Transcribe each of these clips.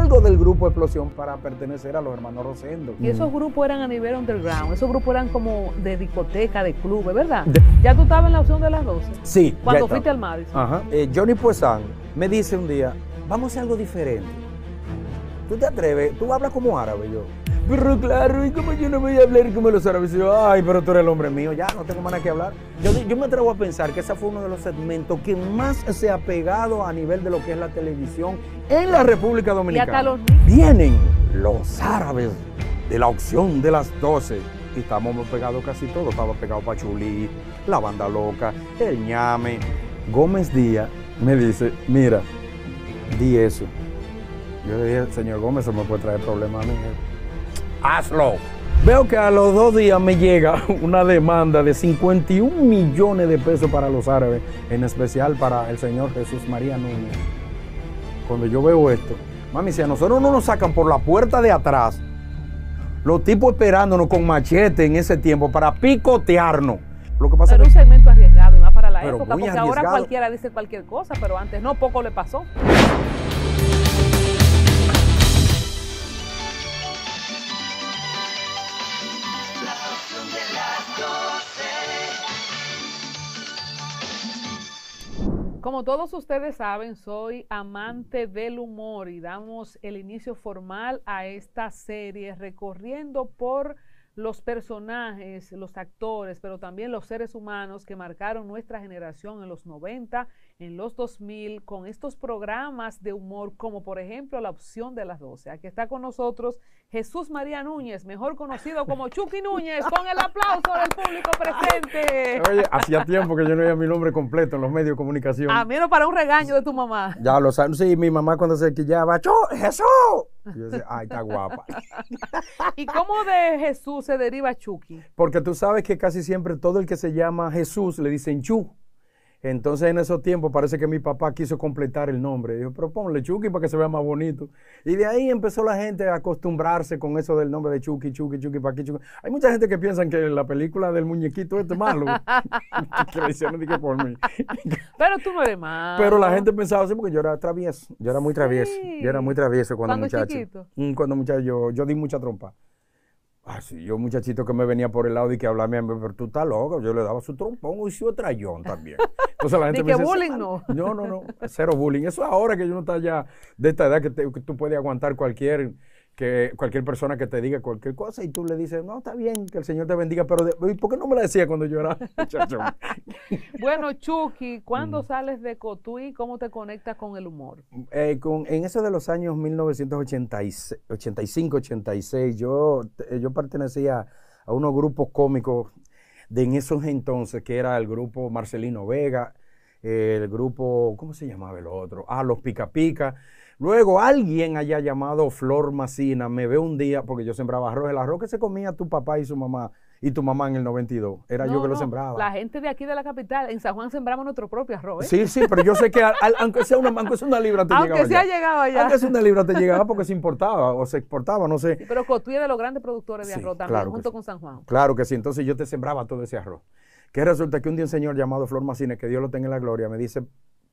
algo del grupo Explosión para pertenecer a los hermanos Rosendo. Y esos grupos eran a nivel underground, esos grupos eran como de discoteca, de clubes, ¿verdad? ¿Ya tú estabas en la opción de las 12? Sí. Cuando fuiste al Madison. Eh, Johnny Poisson me dice un día, vamos a hacer algo diferente. ¿Tú te atreves? ¿Tú hablas como árabe? Yo, pero claro, ¿y cómo yo no voy a hablar como los árabes? ay, pero tú eres el hombre mío, ya no tengo más que hablar. Yo, me atrevo a pensar que ese fue uno de los segmentos que más se ha pegado a nivel de lo que es la televisión en la República Dominicana. Vienen los árabes de la opción de las 12 y estamos pegados casi todos. Estaba pegado Pachulí, La Banda Loca, El Ñame. Gómez Díaz me dice, mira, di eso. Yo le dije, señor Gómez, se me puede traer problemas a mí hazlo. Veo que a los dos días me llega una demanda de 51 millones de pesos para los árabes, en especial para el señor Jesús María Núñez. Cuando yo veo esto, mami, si a nosotros no nos sacan por la puerta de atrás, los tipos esperándonos con machete en ese tiempo para picotearnos. Lo que pasa pero un segmento arriesgado y más para la época, porque ahora cualquiera dice cualquier cosa, pero antes no, poco le pasó. Como todos ustedes saben, soy amante del humor y damos el inicio formal a esta serie recorriendo por los personajes, los actores, pero también los seres humanos que marcaron nuestra generación en los 90 en los 2000 con estos programas de humor, como por ejemplo la opción de las 12. Aquí está con nosotros Jesús María Núñez, mejor conocido como Chucky Núñez, con el aplauso del público presente. Oye, hacía tiempo que yo no veía mi nombre completo en los medios de comunicación. A menos para un regaño de tu mamá. Ya lo saben, sí, mi mamá cuando se quillaba, Jesús! yo decía, ay, está guapa. ¿Y cómo de Jesús se deriva Chucky? Porque tú sabes que casi siempre todo el que se llama Jesús le dicen Chu. Entonces en esos tiempos parece que mi papá quiso completar el nombre. Dijo, pero ponle Chucky para que se vea más bonito. Y de ahí empezó la gente a acostumbrarse con eso del nombre de Chucky, Chucky, Chucky, Paqui, Chucky. Hay mucha gente que piensa que la película del muñequito este es malo. que hicieron por mí. pero tú no eres Pero la gente pensaba así porque yo era travieso. Yo era muy travieso. Yo era muy travieso cuando, muchacho. Mm, cuando muchacho yo, yo di mucha trompa. Ah, yo muchachito que me venía por el lado y que hablaba, pero tú estás loco, yo le daba su trompón y su trayón también. Entonces la gente me que dice, bullying no. No, no, no, cero bullying. Eso ahora que yo no está ya de esta edad que tú puedes aguantar cualquier que cualquier persona que te diga cualquier cosa y tú le dices, no, está bien, que el Señor te bendiga, pero ¿por qué no me la decía cuando yo era bueno, Chucky, ¿cuándo sales de Cotuí? ¿Cómo te conectas con el humor? Eh, en eso de los años 1985-86, yo, eh, yo pertenecía a unos grupos cómicos de en esos entonces, que era el grupo Marcelino Vega, el grupo, ¿cómo se llamaba el otro? Ah, Los Pica Pica Luego alguien haya llamado Flor Macina me ve un día, porque yo sembraba arroz, el arroz que se comía tu papá y su mamá y tu mamá en el 92. Era yo que lo sembraba. La gente de aquí de la capital, en San Juan sembramos nuestro propio arroz. ¿eh? Sí, sí, pero yo sé que aunque sea una, aunque sea una libra te aunque llegaba. Aunque sea Aunque sea una libra te llegaba porque se importaba o se exportaba, no sé. pero Cotuí de los grandes productores de arroz también, junto con San Juan. Claro que sí, entonces yo te sembraba todo ese arroz. Que resulta que un día un señor llamado Flor Macina, que Dios lo tenga en la gloria, me dice,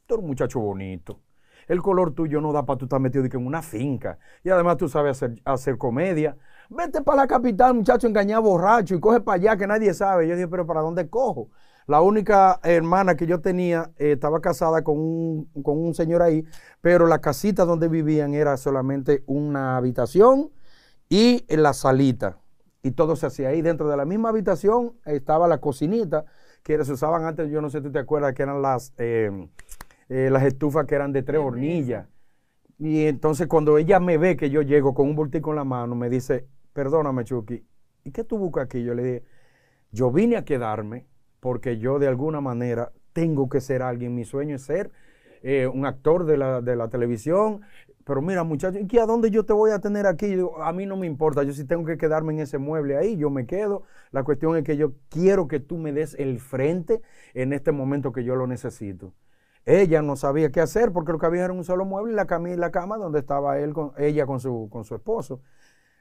tú eres un muchacho bonito el color tuyo no da para tú estar metido en una finca. Y además tú sabes hacer, hacer comedia. Vete para la capital, muchacho, engañado borracho y coge para allá que nadie sabe. Yo dije, pero ¿para dónde cojo? La única hermana que yo tenía eh, estaba casada con un, señor ahí, pero la casita donde vivían era solamente una habitación y la salita. Y todo se hacía ahí. Dentro de la misma habitación estaba la cocinita, que se usaban antes, yo no sé si tú te acuerdas, que eran las... Eh, eh, las estufas que eran de tres hornillas. Y entonces cuando ella me ve que yo llego con un bultico en la mano, me dice, perdóname Chucky, ¿y qué tú buscas aquí? Yo le dije, yo vine a quedarme porque yo de alguna manera tengo que ser alguien, mi sueño es ser eh, un actor de la, televisión, pero mira muchacho, ¿y a dónde yo te voy a tener aquí? a mí no me importa, yo si tengo que quedarme en ese mueble ahí, yo me quedo. La cuestión es que yo quiero que tú me des el frente en este momento que yo lo necesito. Ella no sabía qué hacer porque lo que había era un solo mueble, la cama y la cama donde estaba él con, ella con su, con su esposo.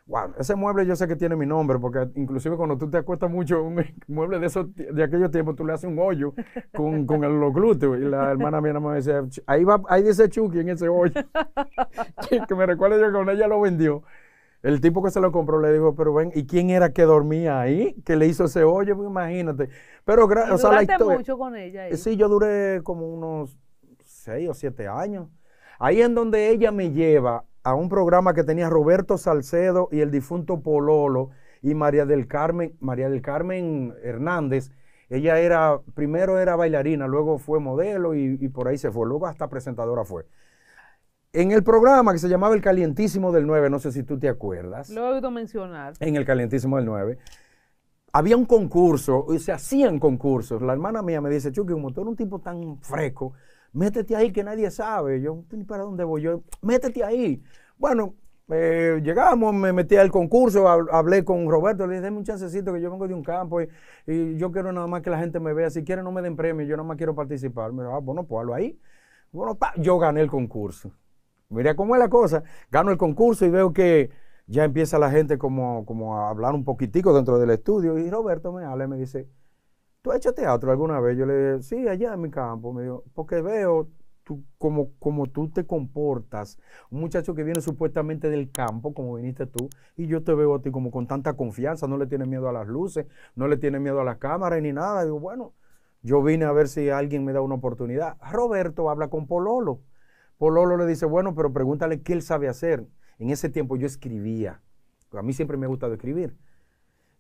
Wow, ese mueble yo sé que tiene mi nombre, porque inclusive cuando tú te acuestas mucho, un mueble de esos de aquellos tiempos, tú le haces un hoyo con, el, los glúteos. Y la hermana mía me decía, ahí va, ahí dice Chucky en ese hoyo. que me recuerda yo que con ella lo vendió, el tipo que se lo compró le dijo, pero ven, ¿y quién era que dormía ahí? Que le hizo ese hoyo, pues, imagínate. Pero, gracias. mucho con ella Sí, yo duré como unos seis o siete años. Ahí en donde ella me lleva a un programa que tenía Roberto Salcedo y el difunto Pololo y María del Carmen, María del Carmen Hernández. Ella era, primero era bailarina, luego fue modelo y, y por ahí se fue, luego hasta presentadora fue en el programa que se llamaba El Calientísimo del 9, no sé si tú te acuerdas. Lo he oído mencionar. En El Calientísimo del 9. Había un concurso, y se hacían concursos. La hermana mía me dice, Chucky, como tú eres un tipo tan fresco, métete ahí que nadie sabe. Yo, ni para dónde voy yo? Métete ahí. Bueno, eh, llegamos, me metí al concurso, hablé con Roberto, le dije, déme un chancecito que yo vengo de un campo y, yo quiero nada más que la gente me vea. Si quieren no me den premio, yo nada más quiero participar. Me dijo, ah, bueno, pues hazlo ahí. Bueno, pa, yo gané el concurso. Mira cómo es la cosa. Gano el concurso y veo que ya empieza la gente como, como a hablar un poquitico dentro del estudio. Y Roberto me habla y me dice, ¿tú has hecho teatro alguna vez? Yo le digo, sí, allá en mi campo. Me dijo, porque veo tú, como, como tú te comportas. Un muchacho que viene supuestamente del campo, como viniste tú, y yo te veo a ti como con tanta confianza, no le tienes miedo a las luces, no le tienes miedo a las cámaras ni nada. Digo, bueno, yo vine a ver si alguien me da una oportunidad. Roberto habla con Pololo. Pololo pues le dice, bueno, pero pregúntale qué él sabe hacer. En ese tiempo yo escribía. A mí siempre me ha gustado escribir.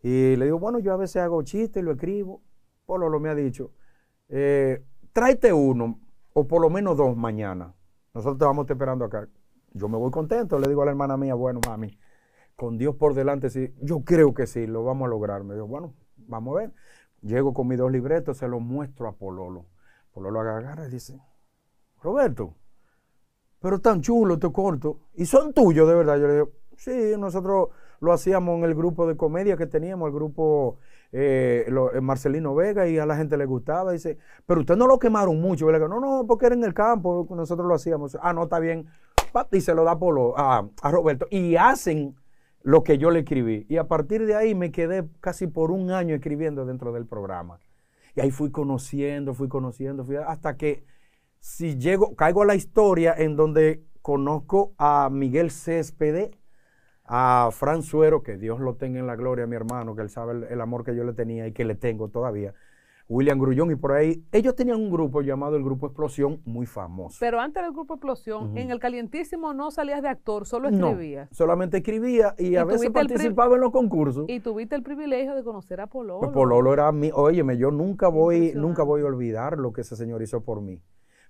Y le digo, bueno, yo a veces hago chistes, lo escribo. Pololo pues me ha dicho, eh, tráete uno o por lo menos dos mañana. Nosotros te vamos esperando acá. Yo me voy contento, le digo a la hermana mía, bueno, mami, con Dios por delante, sí, yo creo que sí, lo vamos a lograr. Me dijo, bueno, vamos a ver. Llego con mis dos libretos, se los muestro a Pololo. Pololo agarra y dice, Roberto, pero tan chulo te este corto. Y son tuyos, de verdad. Yo le digo, sí, nosotros lo hacíamos en el grupo de comedia que teníamos, el grupo eh, eh, Marcelino Vega, y a la gente le gustaba. Dice, pero ustedes no lo quemaron mucho. Yo no, no, porque era en el campo, nosotros lo hacíamos. Ah, no, está bien. Y se lo da a, a Roberto. Y hacen lo que yo le escribí. Y a partir de ahí me quedé casi por un año escribiendo dentro del programa. Y ahí fui conociendo, fui conociendo, fui hasta que si llego, caigo a la historia en donde conozco a Miguel Céspede, a Fran Suero, que Dios lo tenga en la gloria, mi hermano, que él sabe el, amor que yo le tenía y que le tengo todavía. William Grullón y por ahí. Ellos tenían un grupo llamado el Grupo Explosión, muy famoso. Pero antes del Grupo Explosión, en el Calientísimo no salías de actor, solo escribías. No, solamente escribía y, a veces participaba en los concursos. Y tuviste el privilegio de conocer a Pololo. Pues Pololo era mi, óyeme, yo nunca voy, nunca voy a olvidar lo que ese señor hizo por mí.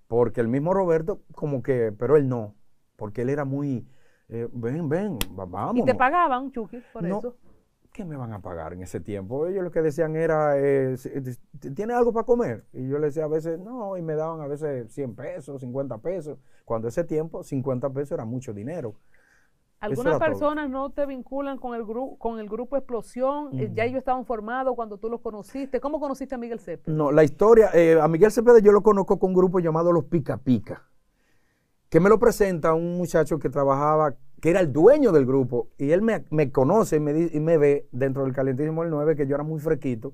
Porque el mismo Roberto, como que, pero él no, porque él era muy, eh, ven, ven, vamos. ¿Y te pagaban, Chucky, por eso? ¿Qué me van a pagar en ese tiempo? Ellos lo que decían era, eh, eh, ¿tienes algo para comer? Y yo les decía a veces, no, y me daban a veces 100 pesos, 50 pesos. Cuando ese tiempo, 50 pesos era mucho dinero. Algunas personas no te vinculan con el, grupo con el grupo Explosión, eh, ya ellos estaban formados cuando tú los conociste. ¿Cómo conociste a Miguel Cepeda? No, la historia, eh, a Miguel Cepeda yo lo conozco con un grupo llamado Los Pica Pica, que me lo presenta un muchacho que trabajaba, que era el dueño del grupo, y él me, conoce y me, ve dentro del calentísimo del 9, que yo era muy fresquito.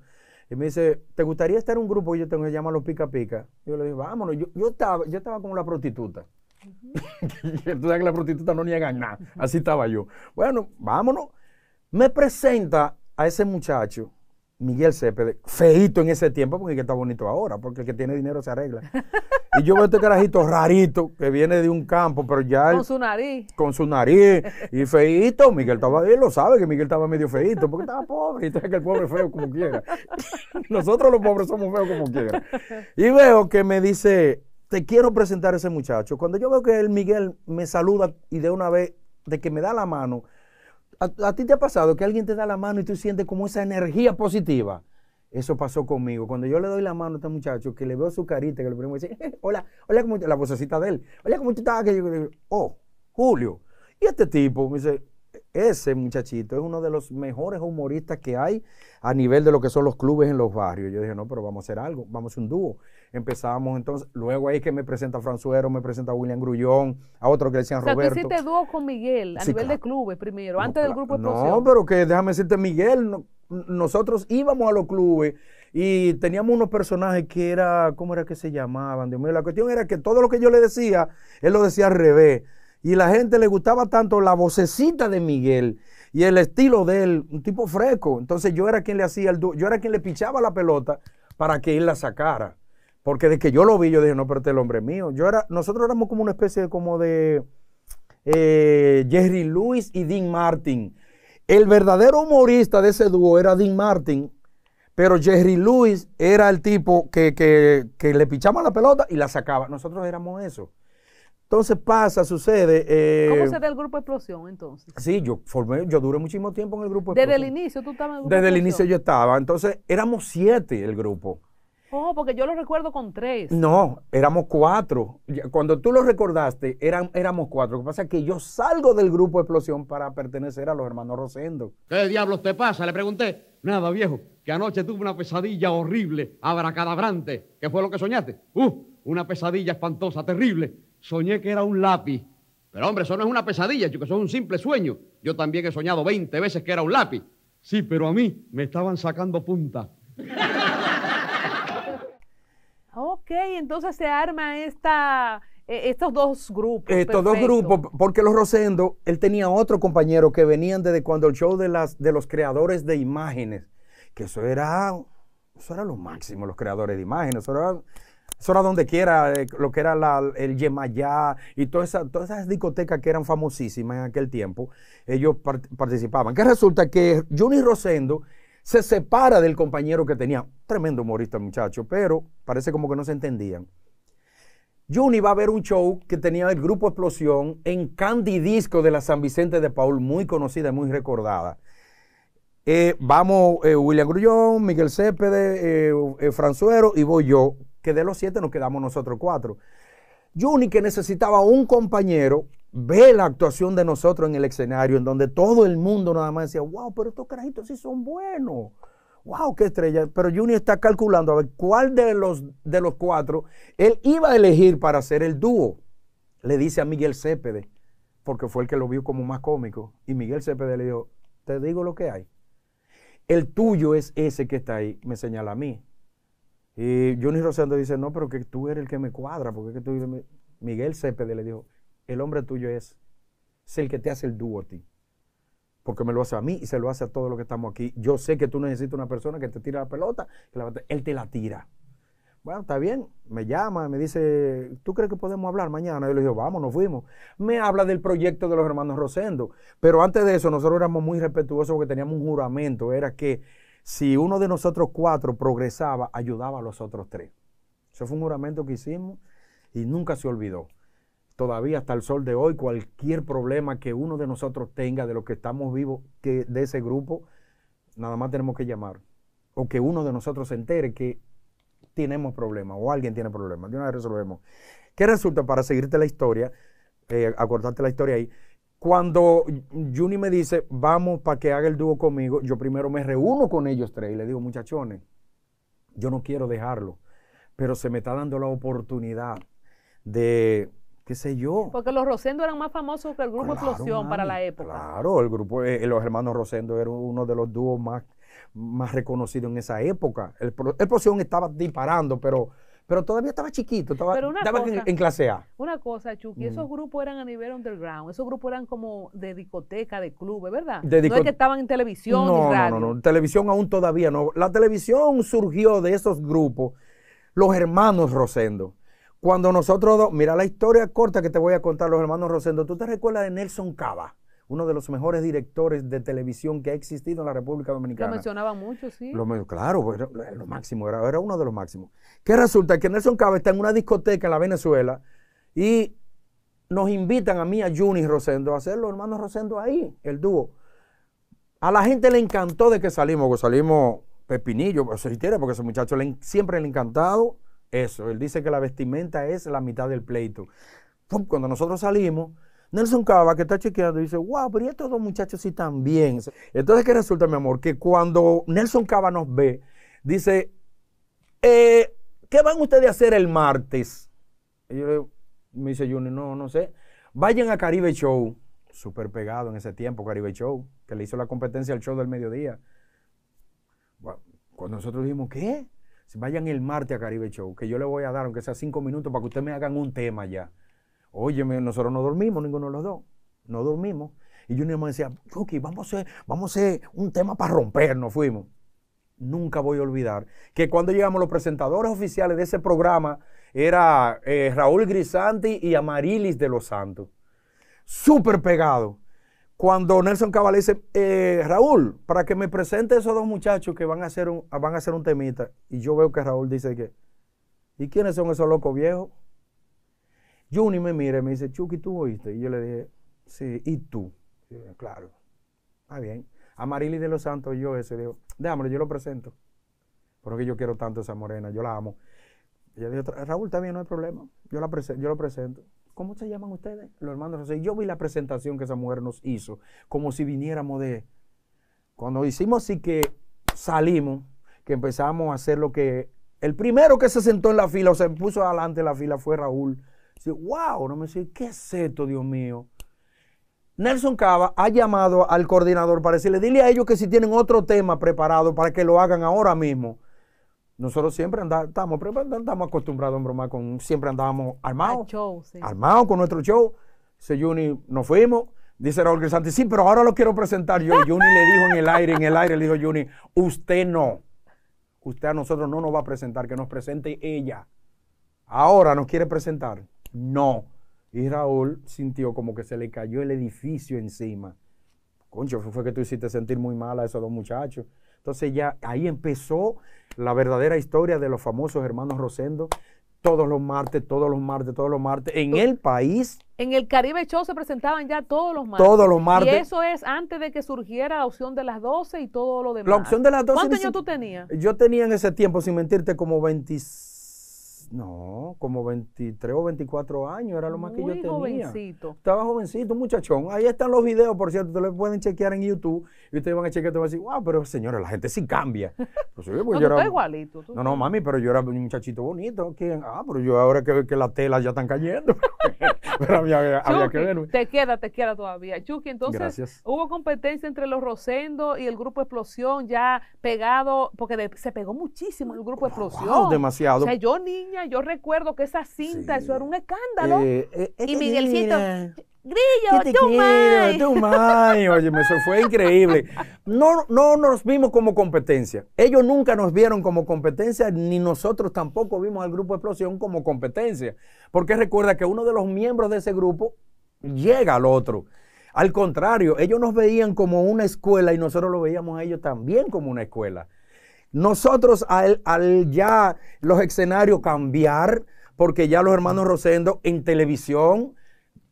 Y me dice, ¿te gustaría estar en un grupo que yo tengo que llamar llama Los Pica Pica? Yo le digo, vámonos. Yo, estaba, yo estaba como la prostituta. Tú sabes que las no niegan nada. Así estaba yo. Bueno, vámonos. Me presenta a ese muchacho, Miguel Cepede, feíto en ese tiempo, porque está bonito ahora, porque el que tiene dinero se arregla. Y yo veo este carajito rarito que viene de un campo, pero ya. Con su nariz. Con su nariz. Y feíto. Miguel estaba. Él lo sabe que Miguel estaba medio feito, porque estaba pobre. Y sabes que el pobre es feo como quiera. Nosotros los pobres somos feos como quiera. Y veo que me dice te quiero presentar a ese muchacho. Cuando yo veo que el Miguel me saluda y de una vez, de que me da la mano, a, ti te ha pasado que alguien te da la mano y tú sientes como esa energía positiva. Eso pasó conmigo. Cuando yo le doy la mano a este muchacho, que le veo su carita, que le primero eh, dice, hola, hola, la vocecita de él, hola, ¿cómo tú estás? Que yo, digo, oh, Julio. Y este tipo me dice, ese muchachito es uno de los mejores humoristas que hay a nivel de lo que son los clubes en los barrios. Yo dije, no, pero vamos a hacer algo, vamos a un dúo. Empezamos entonces, luego ahí que me presenta Franzuero, me presenta William Grullón, a otro que le decían o Tú hiciste dúo con Miguel a nivel de clubes primero, antes del grupo de producción. No, pero que déjame decirte, Miguel, nosotros íbamos a los clubes y teníamos unos personajes que era, ¿cómo era que se llamaban? Dios la cuestión era que todo lo que yo le decía, él lo decía al revés. Y la gente le gustaba tanto la vocecita de Miguel y el estilo de él, un tipo fresco. Entonces yo era quien le hacía el yo era quien le pichaba la pelota para que él la sacara. Porque de que yo lo vi, yo dije, no, pero este es el hombre mío. Yo era, nosotros éramos como una especie de, como de eh, Jerry Lewis y Dean Martin. El verdadero humorista de ese dúo era Dean Martin, pero Jerry Lewis era el tipo que, que le pichaba la pelota y la sacaba. Nosotros éramos eso. Entonces pasa, sucede. Eh, ¿Cómo se da el grupo Explosión entonces? Sí, yo formé, yo duré muchísimo tiempo en el grupo Explosión. Desde el inicio tú estabas en Desde el inicio yo estaba. Entonces éramos siete el grupo. Oh, porque yo lo recuerdo con tres. No, éramos cuatro. Cuando tú lo recordaste, eran, éramos cuatro. Lo que pasa es que yo salgo del grupo Explosión para pertenecer a los hermanos Rosendo. ¿Qué diablos te pasa? Le pregunté. Nada, viejo, que anoche tuve una pesadilla horrible, abracadabrante. ¿Qué fue lo que soñaste? ¡Uh! Una pesadilla espantosa, terrible soñé que era un lápiz. Pero hombre, eso no es una pesadilla, que eso es un simple sueño. Yo también he soñado 20 veces que era un lápiz. Sí, pero a mí me estaban sacando punta. ok, entonces se arma esta, eh, estos dos grupos. Estos dos grupos, porque los Rosendo, él tenía otro compañero que venían desde cuando el show de, las, de los creadores de imágenes, que eso era, eso era lo máximo, los creadores de imágenes, eso era eso era donde quiera, eh, lo que era el Yemayá y todas esas discotecas que eran famosísimas en aquel tiempo, ellos participaban. Que resulta que Johnny Rosendo se separa del compañero que tenía. Tremendo humorista, muchacho, pero parece como que no se entendían. Juni va a ver un show que tenía el grupo Explosión en Candy Disco de la San Vicente de Paul, muy conocida y muy recordada. Eh, vamos, eh, William Grullón, Miguel Cépede, Franzuero y voy yo que de los siete nos quedamos nosotros cuatro. Juni, que necesitaba un compañero, ve la actuación de nosotros en el escenario, en donde todo el mundo nada más decía, wow, pero estos carajitos sí son buenos. Wow, qué estrella. Pero Juni está calculando a ver cuál de los, de los cuatro él iba a elegir para hacer el dúo. Le dice a Miguel Cépede, porque fue el que lo vio como más cómico. Y Miguel Cépede le dijo, te digo lo que hay. El tuyo es ese que está ahí, me señala a mí. Y Johnny Rosendo dice, no, pero que tú eres el que me cuadra, porque tú que tú... Miguel Cepeda le dijo, el hombre tuyo es, es el que te hace el dúo a ti. Porque me lo hace a mí y se lo hace a todos los que estamos aquí. Yo sé que tú necesitas una persona que te tira la pelota, él te la tira. Bueno, está bien, me llama, me dice, ¿tú crees que podemos hablar mañana? Yo le digo, vamos, nos fuimos. Me habla del proyecto de los hermanos Rosendo. Pero antes de eso, nosotros éramos muy respetuosos porque teníamos un juramento, era que si uno de nosotros cuatro progresaba, ayudaba a los otros tres. Eso fue un juramento que hicimos y nunca se olvidó. Todavía hasta el sol de hoy, cualquier problema que uno de nosotros tenga de los que estamos vivos que de ese grupo, nada más tenemos que llamar. O que uno de nosotros se entere que tenemos problemas o alguien tiene problemas. De una vez resolvemos. ¿Qué resulta para seguirte la historia? Eh, acordarte la historia ahí cuando Juni me dice, vamos para que haga el dúo conmigo, yo primero me reúno con ellos tres y le digo, muchachones, yo no quiero dejarlo, pero se me está dando la oportunidad de, qué sé yo. Porque los Rosendo eran más famosos que el grupo Explosión para la época. Claro, el grupo, eh, eh, los hermanos Rosendo eran uno de los dúos más, más reconocidos en esa época. El, Explosión estaba disparando, pero pero todavía estaba chiquito, estaba, en, clase A. Una cosa, Chucky, esos mm. grupos eran a nivel underground, esos grupos eran como de discoteca, de clubes, ¿verdad? no es que estaban en televisión, no, radio. No, no, no, televisión aún todavía no. La televisión surgió de esos grupos, los hermanos Rosendo. Cuando nosotros, mira la historia corta que te voy a contar, los hermanos Rosendo, ¿tú te recuerdas de Nelson Cava? uno de los mejores directores de televisión que ha existido en la República Dominicana. Lo mencionaba mucho, sí. Lo, claro, era eh, lo máximo, era, era uno de los máximos. ¿Qué resulta? Que Nelson Cabe está en una discoteca en la Venezuela y nos invitan a mí, a Juni Rosendo, a hacerlo. hermano hermanos Rosendo ahí, el dúo. A la gente le encantó de que salimos, que salimos Pepinillo, pues, se porque ese muchacho siempre le ha encantado eso. Él dice que la vestimenta es la mitad del pleito. Cuando nosotros salimos, Nelson Cava, que está chequeando, dice, wow, pero estos dos muchachos sí están bien. Entonces, ¿qué resulta, mi amor? Que cuando Nelson Cava nos ve, dice, eh, ¿qué van ustedes a hacer el martes? Y yo le, me dice Junior, no, no sé. Vayan a Caribe Show, súper pegado en ese tiempo, Caribe Show, que le hizo la competencia al show del mediodía. cuando nosotros dijimos, ¿qué? Vayan el martes a Caribe Show, que yo le voy a dar, aunque sea cinco minutos, para que ustedes me hagan un tema ya oye, nosotros no dormimos, ninguno de los dos. No dormimos. Y Junior me decía, Chucky, vamos a, hacer, vamos a un tema para romper, nos fuimos. Nunca voy a olvidar que cuando llegamos los presentadores oficiales de ese programa era eh, Raúl Grisanti y Amarilis de los Santos. Súper pegado. Cuando Nelson Cabal dice, eh, Raúl, para que me presente esos dos muchachos que van a, hacer un, van a hacer un temita. Y yo veo que Raúl dice que, ¿y quiénes son esos locos viejos? Juni me mira y me dice, Chucky, ¿tú oíste? Y yo le dije, sí, ¿y tú? claro, está bien. A Marily de los Santos yo ese, le digo, yo lo presento. Porque yo quiero tanto a esa morena, yo la amo. ella dijo, Raúl, también no hay problema, yo, la yo lo presento. ¿Cómo se llaman ustedes? Los hermanos José. Yo vi la presentación que esa mujer nos hizo, como si viniéramos de... Cuando hicimos así que salimos, que empezamos a hacer lo que... El primero que se sentó en la fila o se puso adelante en la fila fue Raúl Dice, wow, no me sé, ¿qué es esto, Dios mío? Nelson Cava ha llamado al coordinador para decirle, dile a ellos que si tienen otro tema preparado para que lo hagan ahora mismo. Nosotros siempre andamos, estamos, acostumbrados en con, siempre andábamos armados. Armados con nuestro show. Dice Juni, nos fuimos. Dice Raúl Grisanti, sí, pero ahora lo quiero presentar yo. Juni le dijo en el aire, en el aire, le dijo Juni, usted no. Usted a nosotros no nos va a presentar, que nos presente ella. Ahora nos quiere presentar no. Y Raúl sintió como que se le cayó el edificio encima. Concho, fue que tú hiciste sentir muy mal a esos dos muchachos. Entonces ya ahí empezó la verdadera historia de los famosos hermanos Rosendo. Todos los martes, todos los martes, todos los martes, en el país. En el Caribe Show se presentaban ya todos los martes. Todos los martes. Y eso es antes de que surgiera la opción de las 12 y todo lo demás. La opción de las ¿Cuántos años tú tenías? Yo tenía en ese tiempo, sin mentirte, como 26 no, como 23 o 24 años era lo más que yo tenía. jovencito. Estaba jovencito, muchachón. Ahí están los videos, por cierto, ustedes pueden chequear en YouTube y ustedes van a chequear y te van a decir, wow, pero señores, la gente sí cambia. no, no, mami, pero yo era un muchachito bonito. ah, pero yo ahora que, que las telas ya están cayendo. pero había, que Te queda, te queda todavía. Chucky, entonces hubo competencia entre los Rosendo y el grupo Explosión ya pegado, porque se pegó muchísimo el grupo wow, demasiado. O sea, yo niña yo recuerdo que esa cinta, eso era un escándalo. Eh, eh, eh, y Miguelcito, Grillo, ¡Qué te Tú mai. Oye, eso fue increíble. No, no nos vimos como competencia. Ellos nunca nos vieron como competencia, ni nosotros tampoco vimos al grupo Explosión como competencia. Porque recuerda que uno de los miembros de ese grupo llega al otro. Al contrario, ellos nos veían como una escuela y nosotros lo veíamos a ellos también como una escuela. Nosotros al, ya los escenarios cambiar, porque ya los hermanos Rosendo en televisión,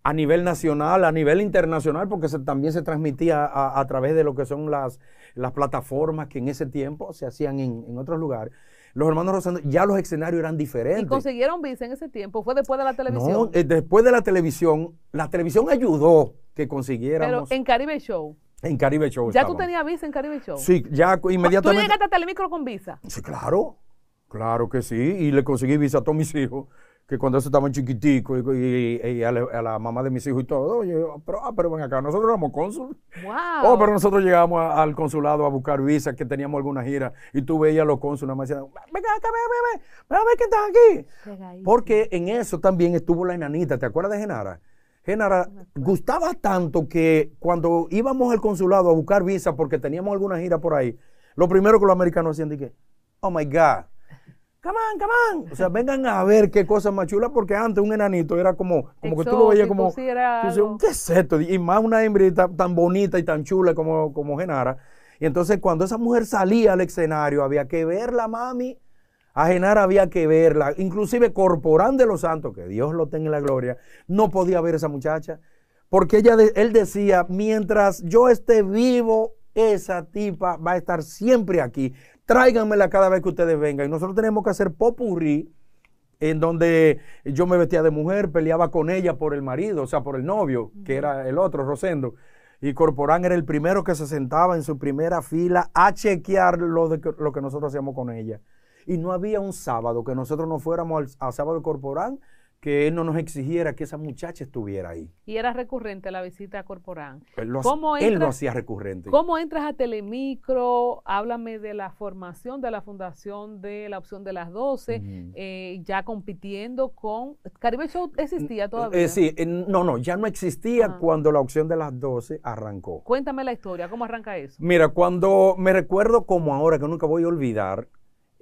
a nivel nacional, a nivel internacional, porque también se transmitía a, través de lo que son las, las, plataformas que en ese tiempo se hacían en, otros lugares. Los hermanos Rosendo, ya los escenarios eran diferentes. ¿Y consiguieron visa en ese tiempo? ¿Fue después de la televisión? No, eh, después de la televisión, la televisión ayudó que consiguiéramos. Pero en Caribe Show. En Caribe Show. ¿Ya tú tenías visa en Caribe Show? Sí, ya inmediatamente. ¿Tú llegaste a Telemicro con visa? Sí, claro. Claro que sí. Y le conseguí visa a todos mis hijos, que cuando ellos estaban chiquiticos y, a, la, mamá de mis hijos y todo. Oye, pero, ah, pero ven acá, nosotros éramos cónsul. Wow. Oh, pero nosotros llegábamos al consulado a buscar visa, que teníamos alguna gira, y tú veías a los cónsules, me decían, venga acá, ven, ven, ven, ven, ven, que estás aquí. Porque en eso también estuvo la enanita, ¿te acuerdas de Genara? Genara, gustaba tanto que cuando íbamos al consulado a buscar visa porque teníamos alguna gira por ahí, lo primero que los americanos hacían dije, oh my God, come on, come on. O sea, vengan a ver qué cosa más chula porque antes un enanito era como, como que tú lo veías como, ¿qué es esto? Y más una hembrita tan bonita y tan chula como, como Genara. Y entonces cuando esa mujer salía al escenario, había que verla, mami Ajenar había que verla. Inclusive Corporán de los Santos, que Dios lo tenga en la gloria, no podía ver a esa muchacha. Porque ella, él decía, mientras yo esté vivo, esa tipa va a estar siempre aquí. Tráiganmela cada vez que ustedes vengan. Y nosotros tenemos que hacer popurrí en donde yo me vestía de mujer, peleaba con ella por el marido, o sea, por el novio, que era el otro, Rosendo. Y Corporán era el primero que se sentaba en su primera fila a chequear lo, de, lo que nosotros hacíamos con ella. Y no había un sábado que nosotros no fuéramos al, sábado Corporán que él no nos exigiera que esa muchacha estuviera ahí. Y era recurrente la visita a Corporán. Él lo, hacía recurrente. ¿Cómo entras a Telemicro? Háblame de la formación de la fundación de la opción de las 12, eh, ya compitiendo con... Caribe Show existía todavía. Eh, sí, no, no, ya no existía ah. cuando la opción de las 12 arrancó. Cuéntame la historia, ¿cómo arranca eso? Mira, cuando me recuerdo como ahora, que nunca voy a olvidar,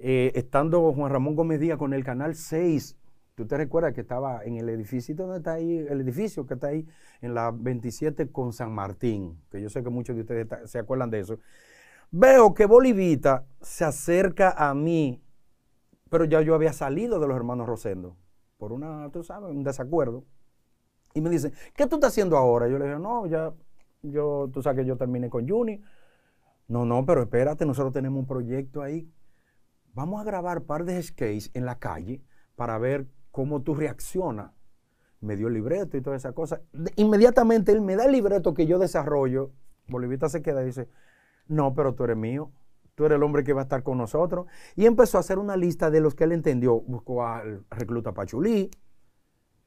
eh, estando Juan Ramón Gómez Díaz con el Canal 6, tú te recuerdas que estaba en el edificio, donde está ahí? El edificio que está ahí en la 27 con San Martín, que yo sé que muchos de ustedes se acuerdan de eso. Veo que Bolivita se acerca a mí, pero ya yo había salido de los hermanos Rosendo, por una, un desacuerdo. Y me dice, ¿qué tú estás haciendo ahora? Yo le digo, no, ya, yo, tú sabes que yo terminé con Juni. No, no, pero espérate, nosotros tenemos un proyecto ahí vamos a grabar par de skates en la calle para ver cómo tú reaccionas. Me dio el libreto y toda esa cosa. Inmediatamente él me da el libreto que yo desarrollo. Bolivita se queda y dice, no, pero tú eres mío. Tú eres el hombre que va a estar con nosotros. Y empezó a hacer una lista de los que él entendió. Buscó al recluta Pachulí,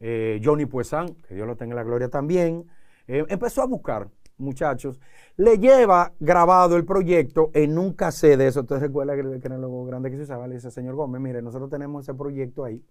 eh, Johnny Puesán, que Dios lo tenga en la gloria también. Eh, empezó a buscar muchachos, le lleva grabado el proyecto en un cassette eso. Usted recuerda que, que el lo grande que se usaba, le dice, señor Gómez, mire, nosotros tenemos ese proyecto ahí.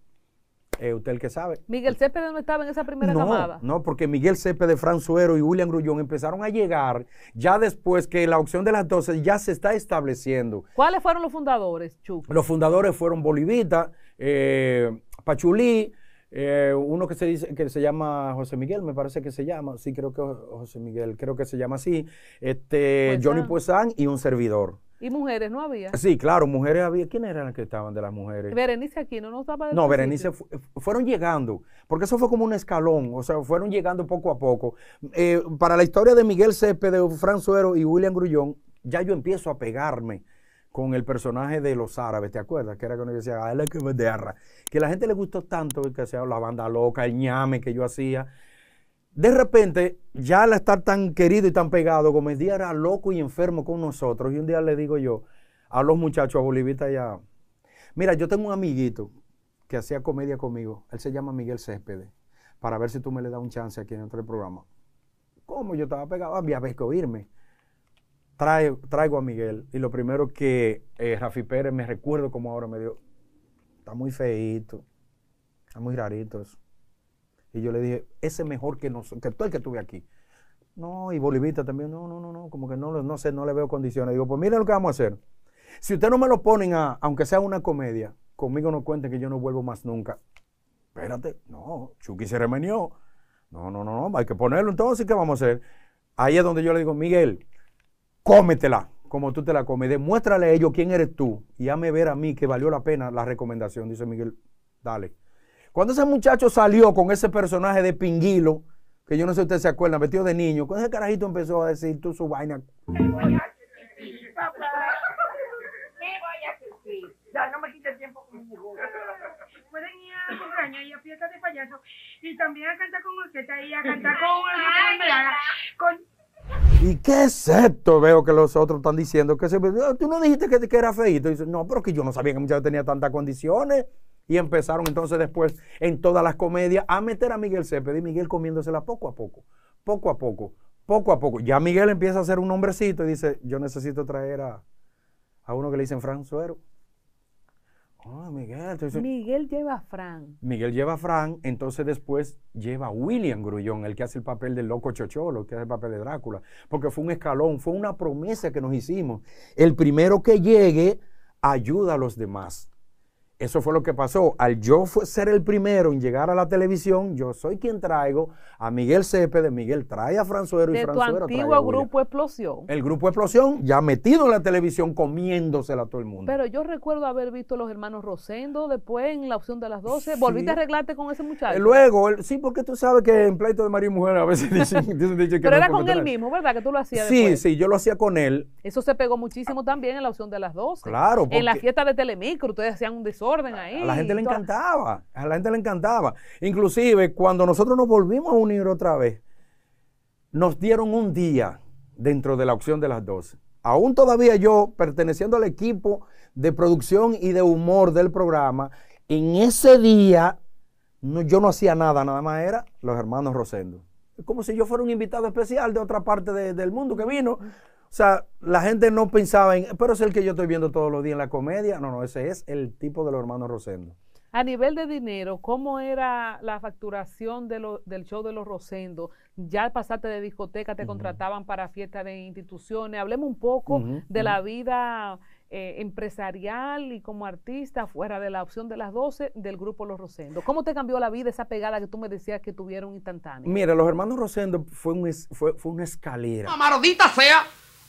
Eh, usted el que sabe. Miguel Cepeda no estaba en esa primera no, No, porque Miguel Cepeda, Fran Suero y William Grullón empezaron a llegar ya después que la opción de las 12 ya se está estableciendo. ¿Cuáles fueron los fundadores, Chu? Los fundadores fueron Bolivita, eh, Pachulí, eh, uno que se, dice, que se llama José Miguel, me parece que se llama, sí, creo que José Miguel, creo que se llama así, este, pues Johnny Poisson y un servidor. ¿Y mujeres no había? Sí, claro, mujeres había. ¿Quién eran las que estaban de las mujeres? Berenice aquí, ¿no? nos estaba no Berenice fueron llegando, porque eso fue como un escalón, o sea, fueron llegando poco a poco. Eh, para la historia de Miguel Céspedes, Fran Suero y William Grullón, ya yo empiezo a pegarme con el personaje de los árabes, ¿te acuerdas? Que era cuando yo decía, ah, la que de Que la gente le gustó tanto que hacía la banda loca, el ñame que yo hacía. De repente, ya al estar tan querido y tan pegado, Gómez era loco y enfermo con nosotros. Y un día le digo yo a los muchachos, a Bolivita ya, Mira, yo tengo un amiguito que hacía comedia conmigo. Él se llama Miguel Céspedes. Para ver si tú me le das un chance aquí en otro programa. ¿Cómo? Yo estaba pegado había que oírme traigo, a Miguel y lo primero que eh, Rafi Pérez me recuerdo como ahora me dio, está muy feito, está muy rarito eso. Y yo le dije, ese mejor que, nos, que todo el que tuve aquí. No, y Bolivita también, no, no, no, no, como que no, no sé, no le veo condiciones. Digo, pues miren lo que vamos a hacer. Si ustedes no me lo ponen a, aunque sea una comedia, conmigo no cuenten que yo no vuelvo más nunca. Espérate, no, Chucky se remenió. No, no, no, no, hay que ponerlo entonces, ¿qué vamos a hacer? Ahí es donde yo le digo, Miguel, cómetela como tú te la comes. Demuéstrale a ellos quién eres tú y hazme ver a mí que valió la pena la recomendación, dice Miguel. Dale. Cuando ese muchacho salió con ese personaje de Pinguilo, que yo no sé si ustedes se acuerdan, vestido de niño, cuando ese carajito empezó a decir tú su vaina. Me voy a asistir, Me voy a asistir. Ya no me quites tiempo conmigo. Pueden ir a cumpleaños y a fiestas de payaso y también a cantar con está y a cantar con... con ¿Y qué es esto? Veo que los otros están diciendo que se... Ah, tú no dijiste que, era feito. dice, no, pero que yo no sabía que muchacho tenía tantas condiciones. Y empezaron entonces después en todas las comedias a meter a Miguel Cepeda y Miguel comiéndosela poco a poco, poco a poco, poco a poco. Ya Miguel empieza a ser un hombrecito y dice, yo necesito traer a, a uno que le dicen Fran Ah, Miguel. Miguel lleva a Fran. Miguel lleva a Fran, entonces después lleva a William Grullón, el que hace el papel del loco Chocholo, el que hace el papel de Drácula, porque fue un escalón, fue una promesa que nos hicimos. El primero que llegue ayuda a los demás. Eso fue lo que pasó. Al yo ser el primero en llegar a la televisión, yo soy quien traigo a Miguel Cepeda, Miguel trae a Franzuero y Franzuero tu antiguo grupo Explosión. El grupo Explosión, ya metido en la televisión, comiéndosela a todo el mundo. Pero yo recuerdo haber visto a los hermanos Rosendo después en la opción de las 12. ¿Volviste a arreglarte con ese muchacho? Eh, luego, sí, porque tú sabes que en pleito de marido y mujer a veces dicen, que Pero era con él mismo, ¿verdad? Que tú lo hacías Sí, sí, yo lo hacía con él. Eso se pegó muchísimo también en la opción de las 12. Claro. en la fiesta de Telemicro, ustedes hacían un desorden. A la gente le encantaba, a la gente le encantaba. Inclusive cuando nosotros nos volvimos a unir otra vez, nos dieron un día dentro de la opción de las 12. Aún todavía yo, perteneciendo al equipo de producción y de humor del programa, en ese día yo no hacía nada, nada más era los hermanos Rosendo. Es como si yo fuera un invitado especial de otra parte del mundo que vino o sea, la gente no pensaba en, pero es el que yo estoy viendo todos los días en la comedia. No, no, ese es el tipo de los hermanos Rosendo. A nivel de dinero, ¿cómo era la facturación del show de los Rosendo? Ya pasaste de discoteca, te contrataban para fiestas de instituciones. Hablemos un poco de la vida eh, empresarial y como artista fuera de la opción de las 12 del grupo Los Rosendo. ¿Cómo te cambió la vida esa pegada que tú me decías que tuvieron instantánea? Mira, los hermanos Rosendo fue, fue, una escalera. Amarodita sea!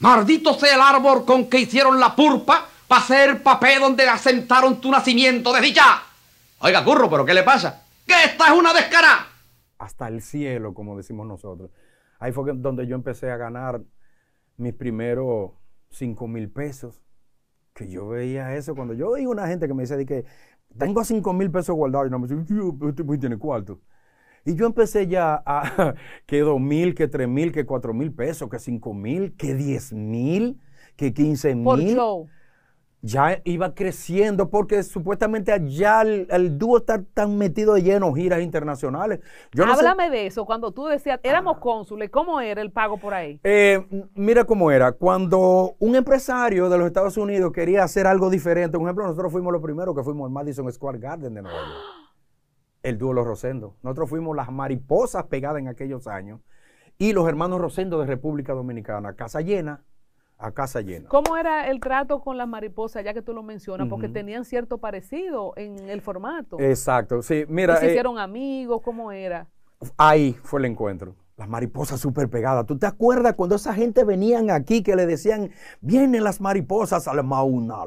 Maldito sea el árbol con que hicieron la purpa para el papel donde asentaron tu nacimiento, ya. Oiga, curro, pero ¿qué le pasa? ¡Que esta es una descarada! Hasta el cielo, como decimos nosotros. Ahí fue donde yo empecé a ganar mis primeros 5 mil pesos. Que yo veía eso cuando yo oí una gente que me dice que tengo 5 mil pesos guardados y no me dice, este tiene cuarto. Y yo empecé ya a que dos mil, que tres mil, que cuatro mil pesos, que cinco mil, que diez mil, que quince mil. Ya iba creciendo porque supuestamente allá el, dúo está tan metido de lleno giras internacionales. Háblame de eso, cuando tú decías, éramos ah. cónsules, ¿cómo era el pago por ahí? Eh, mira cómo era, cuando un empresario de los Estados Unidos quería hacer algo diferente, por ejemplo, nosotros fuimos los primeros que fuimos al Madison Square Garden de Nueva York. el dúo Los Rosendo. Nosotros fuimos las mariposas pegadas en aquellos años y los hermanos Rosendo de República Dominicana, casa llena, a casa llena. ¿Cómo era el trato con las mariposas, ya que tú lo mencionas? Porque tenían cierto parecido en el formato. Exacto, sí, mira. ¿Se eh, hicieron amigos? ¿Cómo era? Ahí fue el encuentro. Las mariposas súper pegadas. ¿Tú te acuerdas cuando esa gente venían aquí que le decían, vienen las mariposas a la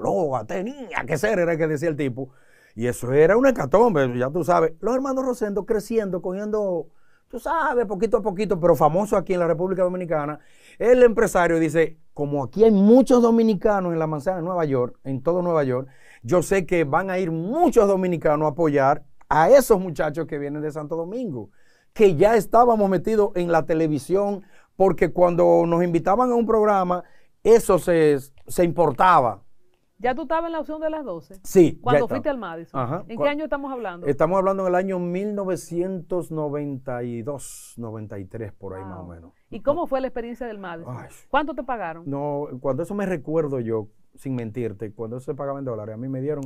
loa? Tenía que ser, era que decía el tipo. Y eso era un hecatombe, ya tú sabes. Los hermanos Rosendo creciendo, cogiendo, tú sabes, poquito a poquito, pero famoso aquí en la República Dominicana. El empresario dice, como aquí hay muchos dominicanos en la manzana de Nueva York, en todo Nueva York, yo sé que van a ir muchos dominicanos a apoyar a esos muchachos que vienen de Santo Domingo, que ya estábamos metidos en la televisión, porque cuando nos invitaban a un programa, eso se, se importaba. ¿Ya tú estabas en la opción de las 12? Sí. Cuando fuiste al Madison. Ajá. ¿En qué año estamos hablando? Estamos hablando en el año 1992, 93, por ahí más o menos. ¿Y cómo fue la experiencia del Madison? ¿Cuánto te pagaron? No, cuando eso me recuerdo yo, sin mentirte, cuando eso se pagaba en dólares, a mí me dieron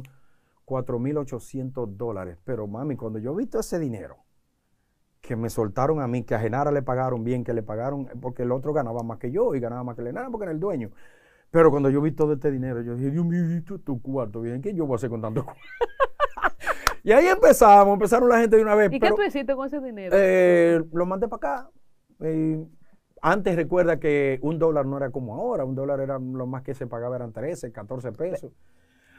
4.800 dólares. Pero mami, cuando yo he visto ese dinero que me soltaron a mí, que a Genara le pagaron bien, que le pagaron, porque el otro ganaba más que yo y ganaba más que Genara porque era el dueño. Pero cuando yo vi todo este dinero, yo dije, Dios mío, tu cuarto, bien, ¿qué yo voy a hacer con tanto y ahí empezamos, empezaron la gente de una vez. ¿Y qué tú hiciste con ese dinero? Eh, lo mandé para acá. Eh, antes recuerda que un dólar no era como ahora, un dólar era lo más que se pagaba eran 13, 14 pesos.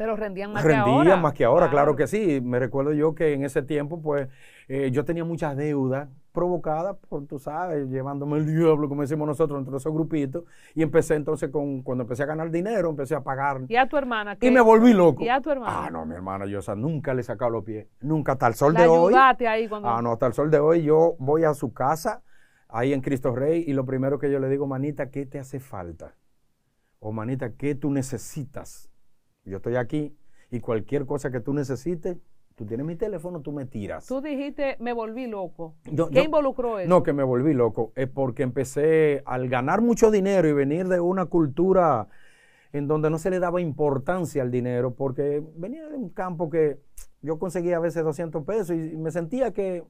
Pero rendían más que ahora. Rendían más que ahora, claro. que sí. Me recuerdo yo que en ese tiempo, pues, eh, yo tenía muchas deudas provocadas por, tú sabes, llevándome el diablo, como decimos nosotros, entre esos grupitos. Y empecé entonces, con, cuando empecé a ganar dinero, empecé a pagar. ¿Y a tu hermana? Y me volví loco. ¿Y a tu hermana? Ah, no, mi hermana, yo nunca le he sacado los pies. Nunca, hasta el sol de hoy. Ahí cuando... Ah, no, hasta el sol de hoy yo voy a su casa, ahí en Cristo Rey, y lo primero que yo le digo, manita, ¿qué te hace falta? O manita, ¿qué tú necesitas? Yo estoy aquí y cualquier cosa que tú necesites, tú tienes mi teléfono, tú me tiras. Tú dijiste, me volví loco. ¿Qué involucró eso? No, que me volví loco. Es porque empecé al ganar mucho dinero y venir de una cultura en donde no se le daba importancia al dinero, porque venía de un campo que yo conseguía a veces 200 pesos y, me sentía que,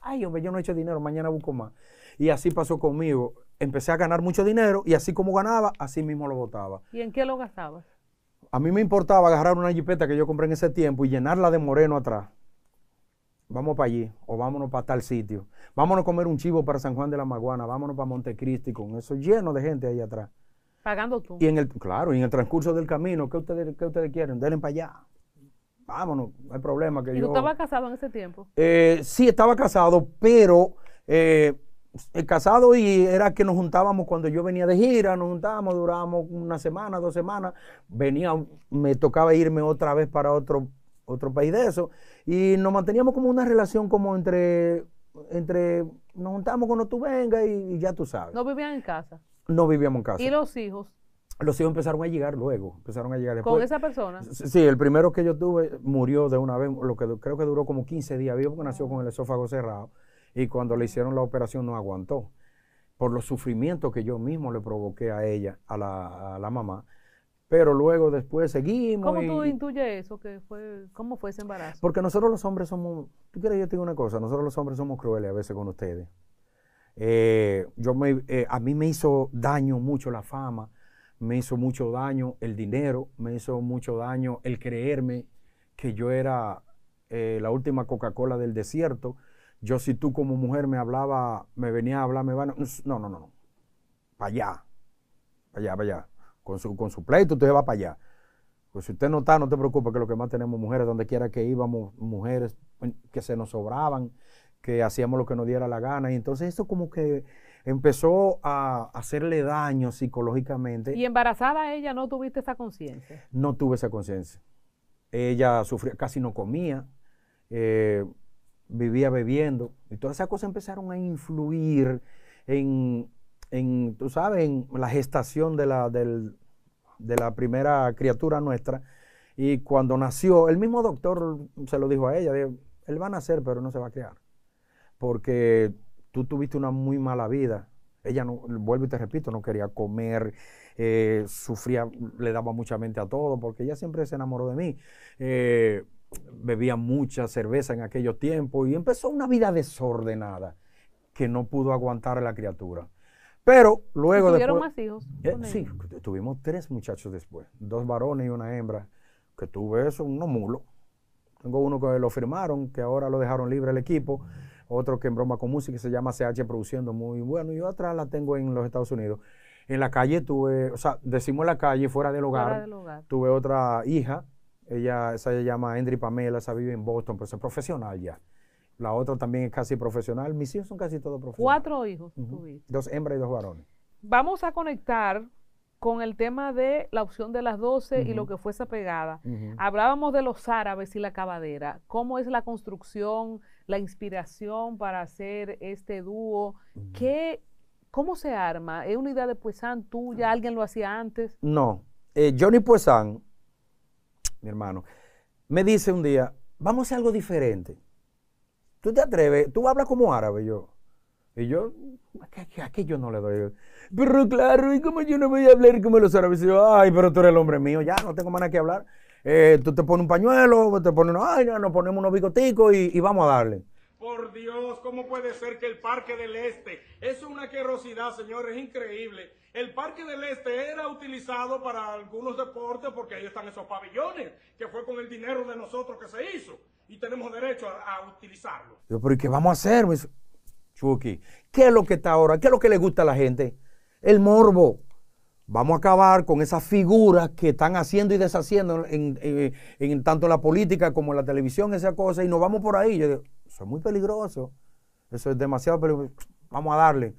ay, hombre, yo no he hecho dinero, mañana busco más. Y así pasó conmigo. Empecé a ganar mucho dinero y así como ganaba, así mismo lo votaba. ¿Y en qué lo gastabas? A mí me importaba agarrar una jipeta que yo compré en ese tiempo y llenarla de moreno atrás. Vamos para allí o vámonos para tal sitio. Vámonos a comer un chivo para San Juan de la Maguana, vámonos para Montecristi con eso lleno de gente ahí atrás. Pagando tú. Y en el, claro, y en el transcurso del camino, ¿qué ustedes, ustedes quieren? Denle para allá. Vámonos, no hay problema que ¿Y yo... tú estabas casado en ese tiempo? Eh, sí, estaba casado, pero eh, eh, casado y era que nos juntábamos cuando yo venía de gira, nos juntábamos, durábamos una semana, dos semanas, venía, me tocaba irme otra vez para otro, otro país de eso, y nos manteníamos como una relación como entre, entre, nos juntábamos cuando tú vengas y, ya tú sabes. ¿No vivían en casa? No vivíamos en casa. ¿Y los hijos? Los hijos empezaron a llegar luego, empezaron a llegar después. ¿Con esa persona? Sí, el primero que yo tuve murió de una vez, lo que creo que duró como 15 días, vivo porque nació con el esófago cerrado y cuando le hicieron la operación no aguantó por los sufrimientos que yo mismo le provoqué a ella, a la, mamá. Pero luego después seguimos. ¿Cómo tú intuyes eso? Que fue, ¿Cómo fue ese embarazo? Porque nosotros los hombres somos, tú quieres yo te digo una cosa, nosotros los hombres somos crueles a veces con ustedes. Eh, yo me, eh, a mí me hizo daño mucho la fama, me hizo mucho daño el dinero, me hizo mucho daño el creerme que yo era eh, la última Coca-Cola del desierto, yo si tú como mujer me hablaba, me venía a hablar, me van, no, no, no, no. Para allá. Para allá, para allá. Con su, con su pleito usted va para allá. Pues si usted no está, no te preocupes, que lo que más tenemos mujeres, donde quiera que íbamos, mujeres que se nos sobraban, que hacíamos lo que nos diera la gana. Y entonces esto como que empezó a hacerle daño psicológicamente. ¿Y embarazada ella no tuviste esa conciencia? No tuve esa conciencia. Ella sufría, casi no comía. Eh, vivía bebiendo. Y todas esas cosas empezaron a influir en, en tú sabes, en la gestación de la, de la primera criatura nuestra. Y cuando nació, el mismo doctor se lo dijo a ella, él va a nacer, pero no se va a crear Porque tú tuviste una muy mala vida. Ella, no, vuelvo y te repito, no quería comer, eh, sufría, le daba mucha mente a todo, porque ella siempre se enamoró de mí. Eh, bebía mucha cerveza en aquellos tiempos y empezó una vida desordenada que no pudo aguantar la criatura. Pero luego ¿Tuvieron más hijos? Eh, sí, tuvimos tres muchachos después, dos varones y una hembra, que tuve eso, unos mulos. Tengo uno que lo firmaron, que ahora lo dejaron libre el equipo, otro que en broma con música se llama CH Produciendo, muy bueno, y otra la tengo en los Estados Unidos. En la calle tuve, o sea, decimos la calle, fuera del hogar. tuve otra hija, ella, esa se llama Andri Pamela, esa vive en Boston, pero es profesional ya. La otra también es casi profesional. Mis hijos son casi todos profesionales. Cuatro hijos Dos hembras y dos varones. Vamos a conectar con el tema de la opción de las doce y lo que fue esa pegada. Hablábamos de los árabes y la cabadera ¿Cómo es la construcción, la inspiración para hacer este dúo? ¿Qué, ¿Cómo se arma? ¿Es una idea de Puesán tuya? Ah. ¿Alguien lo hacía antes? No. Eh, Johnny Puesan mi hermano, me dice un día, vamos a algo diferente. Tú te atreves, tú hablas como árabe, yo. Y yo, ¿a qué, yo no le doy? Pero claro, ¿y cómo yo no voy a hablar como los árabes? ay, pero tú eres el hombre mío, ya, no tengo más nada que hablar. Eh, tú te pones un pañuelo, te pones, ay, nos ponemos unos bigoticos y, vamos a darle. Por Dios, ¿cómo puede ser que el Parque del Este? Es una querosidad, señores, increíble el Parque del Este era utilizado para algunos deportes porque ahí están esos pabellones, que fue con el dinero de nosotros que se hizo y tenemos derecho a, utilizarlo. pero ¿y qué vamos a hacer, pues, Chucky? ¿Qué es lo que está ahora? ¿Qué es lo que le gusta a la gente? El morbo. Vamos a acabar con esas figuras que están haciendo y deshaciendo en, eh, tanto la política como la televisión, esa cosa, y nos vamos por ahí. Yo digo, eso es muy peligroso. Eso es demasiado peligroso. Vamos a darle.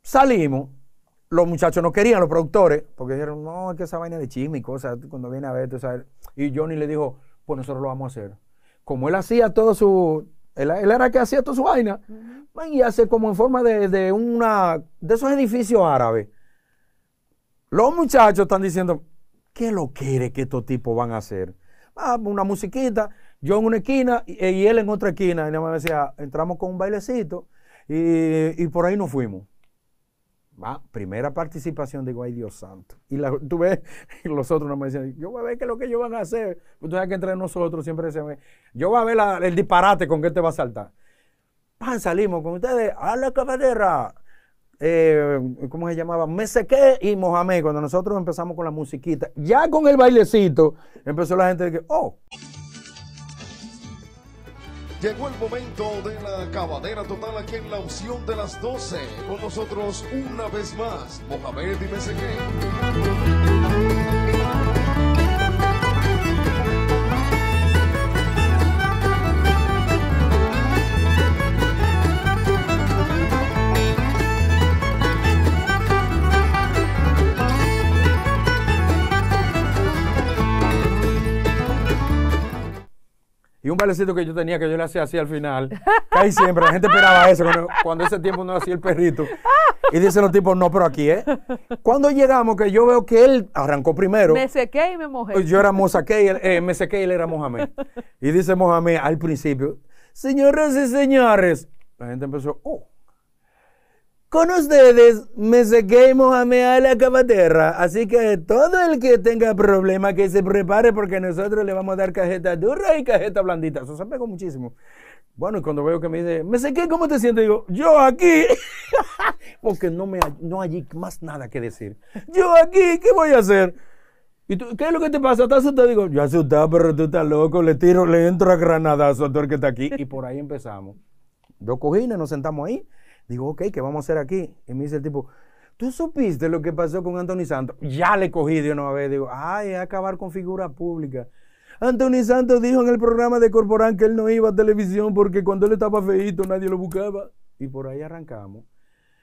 Salimos los muchachos no querían, los productores, porque dijeron, no, es que esa vaina de chisme y cosas, cuando viene a ver, tú sabes. Y Johnny le dijo, pues nosotros lo vamos a hacer. Como él hacía todo su, él, él era que hacía toda su vaina, y hace como en forma de, de, una, de esos edificios árabes. Los muchachos están diciendo, ¿qué lo quiere que estos tipos van a hacer? Ah, una musiquita, yo en una esquina y, él en otra esquina. Y nada más decía, entramos con un bailecito y por ahí nos fuimos. Va, primera participación, digo, ay Dios santo. Y tú ves, los otros no me decían, yo voy a ver qué es lo que ellos van a hacer. Pues tú hay que entre nosotros siempre decían, yo voy a ver el disparate con que te va a saltar. Pan, salimos con ustedes a la caballera. Eh, ¿Cómo se llamaba? Mesequé y Mohamed. Cuando nosotros empezamos con la musiquita, ya con el bailecito, empezó la gente de que, oh. Llegó el momento de la cavadera total aquí en la opción de las 12. Con nosotros una vez más, Mohamed y Y un bailecito que yo tenía que yo le hacía así al final. Caí siempre. La gente esperaba eso. Cuando, ese tiempo no hacía el perrito. Y dicen los tipos, no, pero aquí, ¿eh? Cuando llegamos, que yo veo que él arrancó primero. Me sequé y me mojé. Yo era y él, eh, me sequé y él era Mohamed. Y dice Mohamed al principio, señoras y señores. La gente empezó, oh, con ustedes, me mí a la Cabaterra. Así que todo el que tenga problema, que se prepare, porque nosotros le vamos a dar cajeta dura y cajeta blandita. Eso se pegó muchísimo. Bueno, y cuando veo que me dice, me sequé, ¿cómo te sientes? Digo, yo aquí. porque no, me, no hay más nada que decir. Yo aquí, ¿qué voy a hacer? ¿Y qué es lo que te pasa? ¿Estás asustado? Digo, yo asustado, pero tú estás loco, le tiro, le entro a granadazo a todo que está aquí. Y por ahí empezamos. Dos cojines, nos sentamos ahí. Digo, ok, ¿qué vamos a hacer aquí? Y me dice el tipo, ¿tú supiste lo que pasó con Anthony Santos? Ya le cogí de una vez. Digo, ay, a acabar con figura pública. Anthony Santos dijo en el programa de Corporán que él no iba a televisión porque cuando él estaba feito nadie lo buscaba. Y por ahí arrancamos.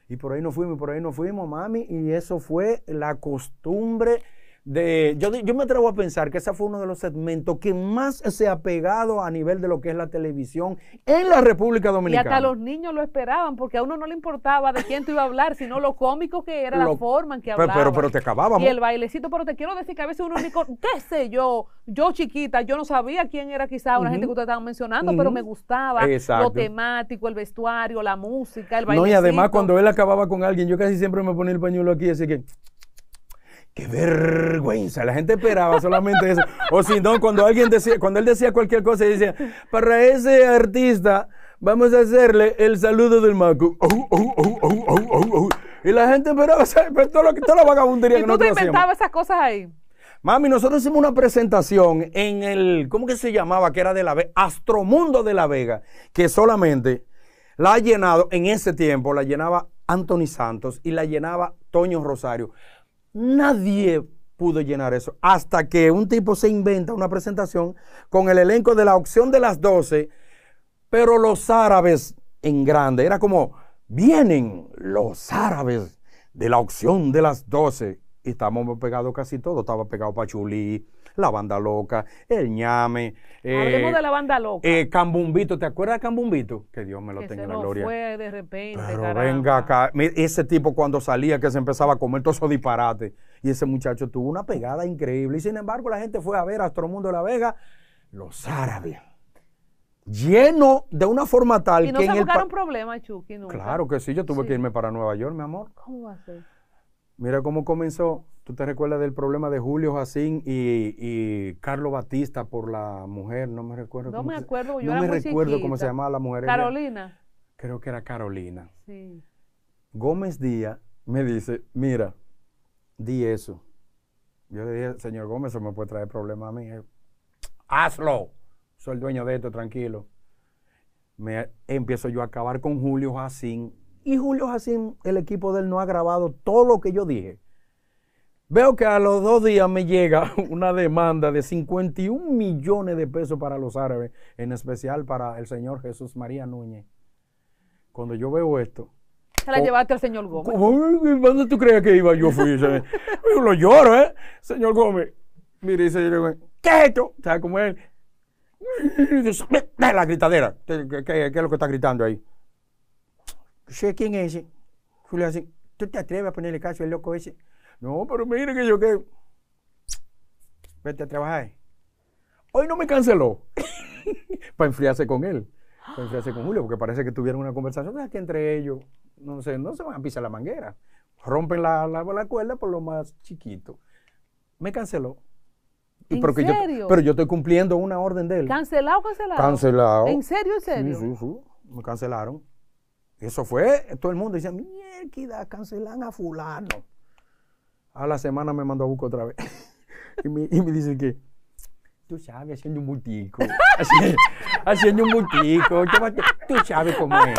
Y por ahí nos fuimos, por ahí nos fuimos, mami. Y eso fue la costumbre yo, yo, me atrevo a pensar que ese fue uno de los segmentos que más se ha pegado a nivel de lo que es la televisión en la República Dominicana. Y hasta los niños lo esperaban, porque a uno no le importaba de quién tú iba a hablar, sino lo cómico que era, la forma en que hablaba. Pero, pero, te acabábamos. Y el bailecito, pero te quiero decir que a veces uno, qué sé yo, yo chiquita, yo no sabía quién era quizá una gente que ustedes estaban mencionando, pero me gustaba lo temático, el vestuario, la música, el bailecito. No, y además cuando él acababa con alguien, yo casi siempre me ponía el pañuelo aquí, así que... Qué vergüenza, la gente esperaba solamente eso. O si no, cuando alguien decía, cuando él decía cualquier cosa, decía, para ese artista vamos a hacerle el saludo del macu. Oh, oh, oh, y la gente esperaba, ¿sabes? todo lo que toda la vagabundería ¿Y tú te inventabas esas cosas ahí. Mami, nosotros hicimos una presentación en el, ¿cómo que se llamaba? Que era de la Vega, Astromundo de la Vega, que solamente la ha llenado, en ese tiempo la llenaba Anthony Santos y la llenaba Toño Rosario. Nadie pudo llenar eso. Hasta que un tipo se inventa una presentación con el elenco de la opción de las 12, pero los árabes en grande. Era como, vienen los árabes de la opción de las 12. Y estábamos pegados casi todo Estaba pegado Pachulí, la banda loca, el ñame. Hablemos eh, de la banda loca. Eh, Cambumbito, ¿te acuerdas de Cambumbito? Que Dios me lo tenga en la gloria. Fue de repente. venga acá, ese tipo cuando salía que se empezaba a comer todos esos disparates. Y ese muchacho tuvo una pegada increíble. Y sin embargo, la gente fue a ver a mundo de la Vega, los árabes lleno de una forma tal y no que en el Chucky, Claro que sí, yo tuve que irme para Nueva York, mi amor. ¿Cómo va a ser? Mira cómo comenzó ¿Tú te recuerdas del problema de Julio Jacín y, Carlos Batista por la mujer? No me recuerdo. No me acuerdo, yo No me recuerdo cómo se llamaba la mujer. Carolina. creo que era Carolina. Sí. Gómez Díaz me dice, mira, di eso. Yo le dije, señor Gómez, eso me puede traer problemas a mí. Hazlo. Soy el dueño de esto, tranquilo. Me, empiezo yo a acabar con Julio Jacín. Y Julio Jacín, el equipo de él no ha grabado todo lo que yo dije. Veo que a los dos días me llega una demanda de 51 millones de pesos para los árabes, en especial para el señor Jesús María Núñez. Cuando yo veo esto, se la llevaste al señor Gómez. ¿Dónde tú crees que iba? Yo fui. Yo lo lloro, ¿eh? Señor Gómez. Mire, dice señor Gómez, ¿qué es esto? ¿Sabes cómo es? La gritadera. ¿Qué, es lo que está gritando ahí? Yo sé quién es ese. ¿tú te atreves a ponerle caso al loco ese? No, pero mire que yo que. Vete a trabajar. Hoy no me canceló. para enfriarse con él. Para enfriarse con Julio, porque parece que tuvieron una conversación. Es que entre ellos, no sé, no se van a pisar la manguera. Rompen la, la, la cuerda por lo más chiquito. Me canceló. ¿En serio? pero yo estoy cumpliendo una orden de él. ¿Cancelado, cancelado? Cancelado. ¿En serio, en serio? Sí, sí, sí. Me cancelaron. Eso fue, todo el mundo dice mierda, cancelan a fulano. A la semana me mandó a buscar otra vez. y, me, y dice que, tú sabes, haciendo un multico. haciendo un multico. Tú sabes cómo es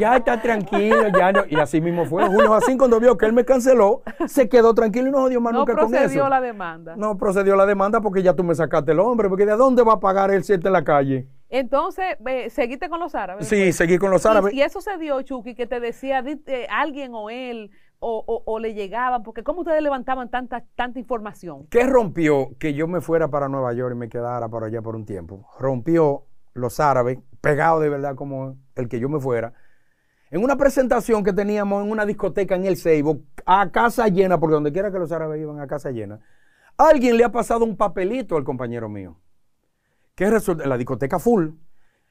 Ya está tranquilo, ya Y así mismo fue. Uno así cuando vio que él me canceló, se quedó tranquilo y no jodió más nunca con eso. No procedió la demanda. No procedió la demanda porque ya tú me sacaste el hombre. Porque ¿de dónde va a pagar él si está en la calle? Entonces, seguiste con los árabes. Sí, seguí con los árabes. Y, eso se dio, Chucky, que te decía eh, alguien o él, o, le llegaban? Porque ¿cómo ustedes levantaban tanta, tanta información? ¿Qué rompió que yo me fuera para Nueva York y me quedara para allá por un tiempo? Rompió los árabes, pegados de verdad como el que yo me fuera, en una presentación que teníamos en una discoteca en el Seibo, a casa llena, porque donde quiera que los árabes iban a casa llena, alguien le ha pasado un papelito al compañero mío. que resulta? La discoteca full.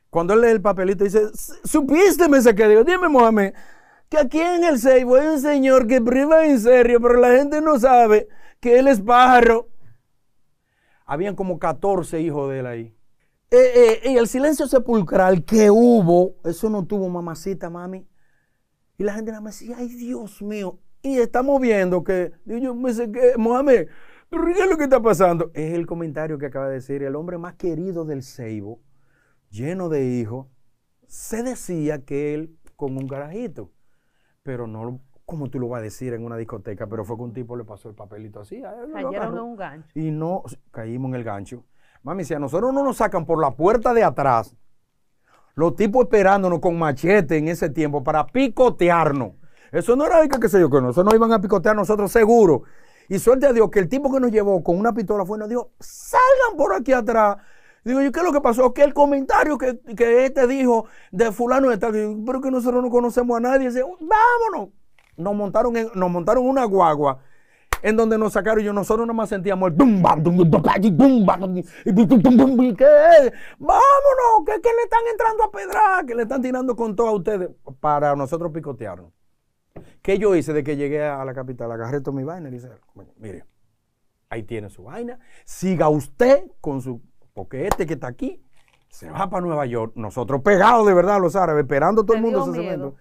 Cuando él lee el papelito dice, supiste, ese que quedó. Dime, Mohamed, que aquí en el Seibo hay un señor que priva en serio, pero la gente no sabe que él es pájaro. Habían como 14 hijos de él ahí. y eh, eh, el silencio sepulcral que hubo, eso no tuvo mamacita, mami. Y la gente nada decía, ay Dios mío. Y estamos viendo que, yo me sé que, Mohamed, ¿qué es lo que está pasando? Es el comentario que acaba de decir el hombre más querido del Seibo, lleno de hijos, se decía que él con un garajito, pero no como tú lo vas a decir en una discoteca, pero fue que un tipo le pasó el papelito así. Cayeron en un gancho. Y no, caímos en el gancho. Mami, si a nosotros no nos sacan por la puerta de atrás, los tipos esperándonos con machete en ese tiempo para picotearnos. Eso no era de que se yo que no, eso no iban a picotear nosotros seguro. Y suerte a Dios que el tipo que nos llevó con una pistola fue y nos dijo, salgan por aquí atrás Digo, ¿y qué es lo que pasó? Que el comentario que, que este dijo de fulano de tal, pero que nosotros no conocemos a nadie, dice, vámonos. Nos montaron, nos montaron una guagua en donde nos sacaron y nosotros más sentíamos el bum, ¿qué Vámonos, que, le están entrando a pedrar, que le están tirando con todo a ustedes para nosotros picotearnos. ¿Qué yo hice de que llegué a la capital? Agarré todo mi vaina y dice, mire, ahí tiene su vaina, siga usted con su porque este que está aquí se va para Nueva York. Nosotros pegados de verdad los árabes, esperando todo el mundo ese segmento.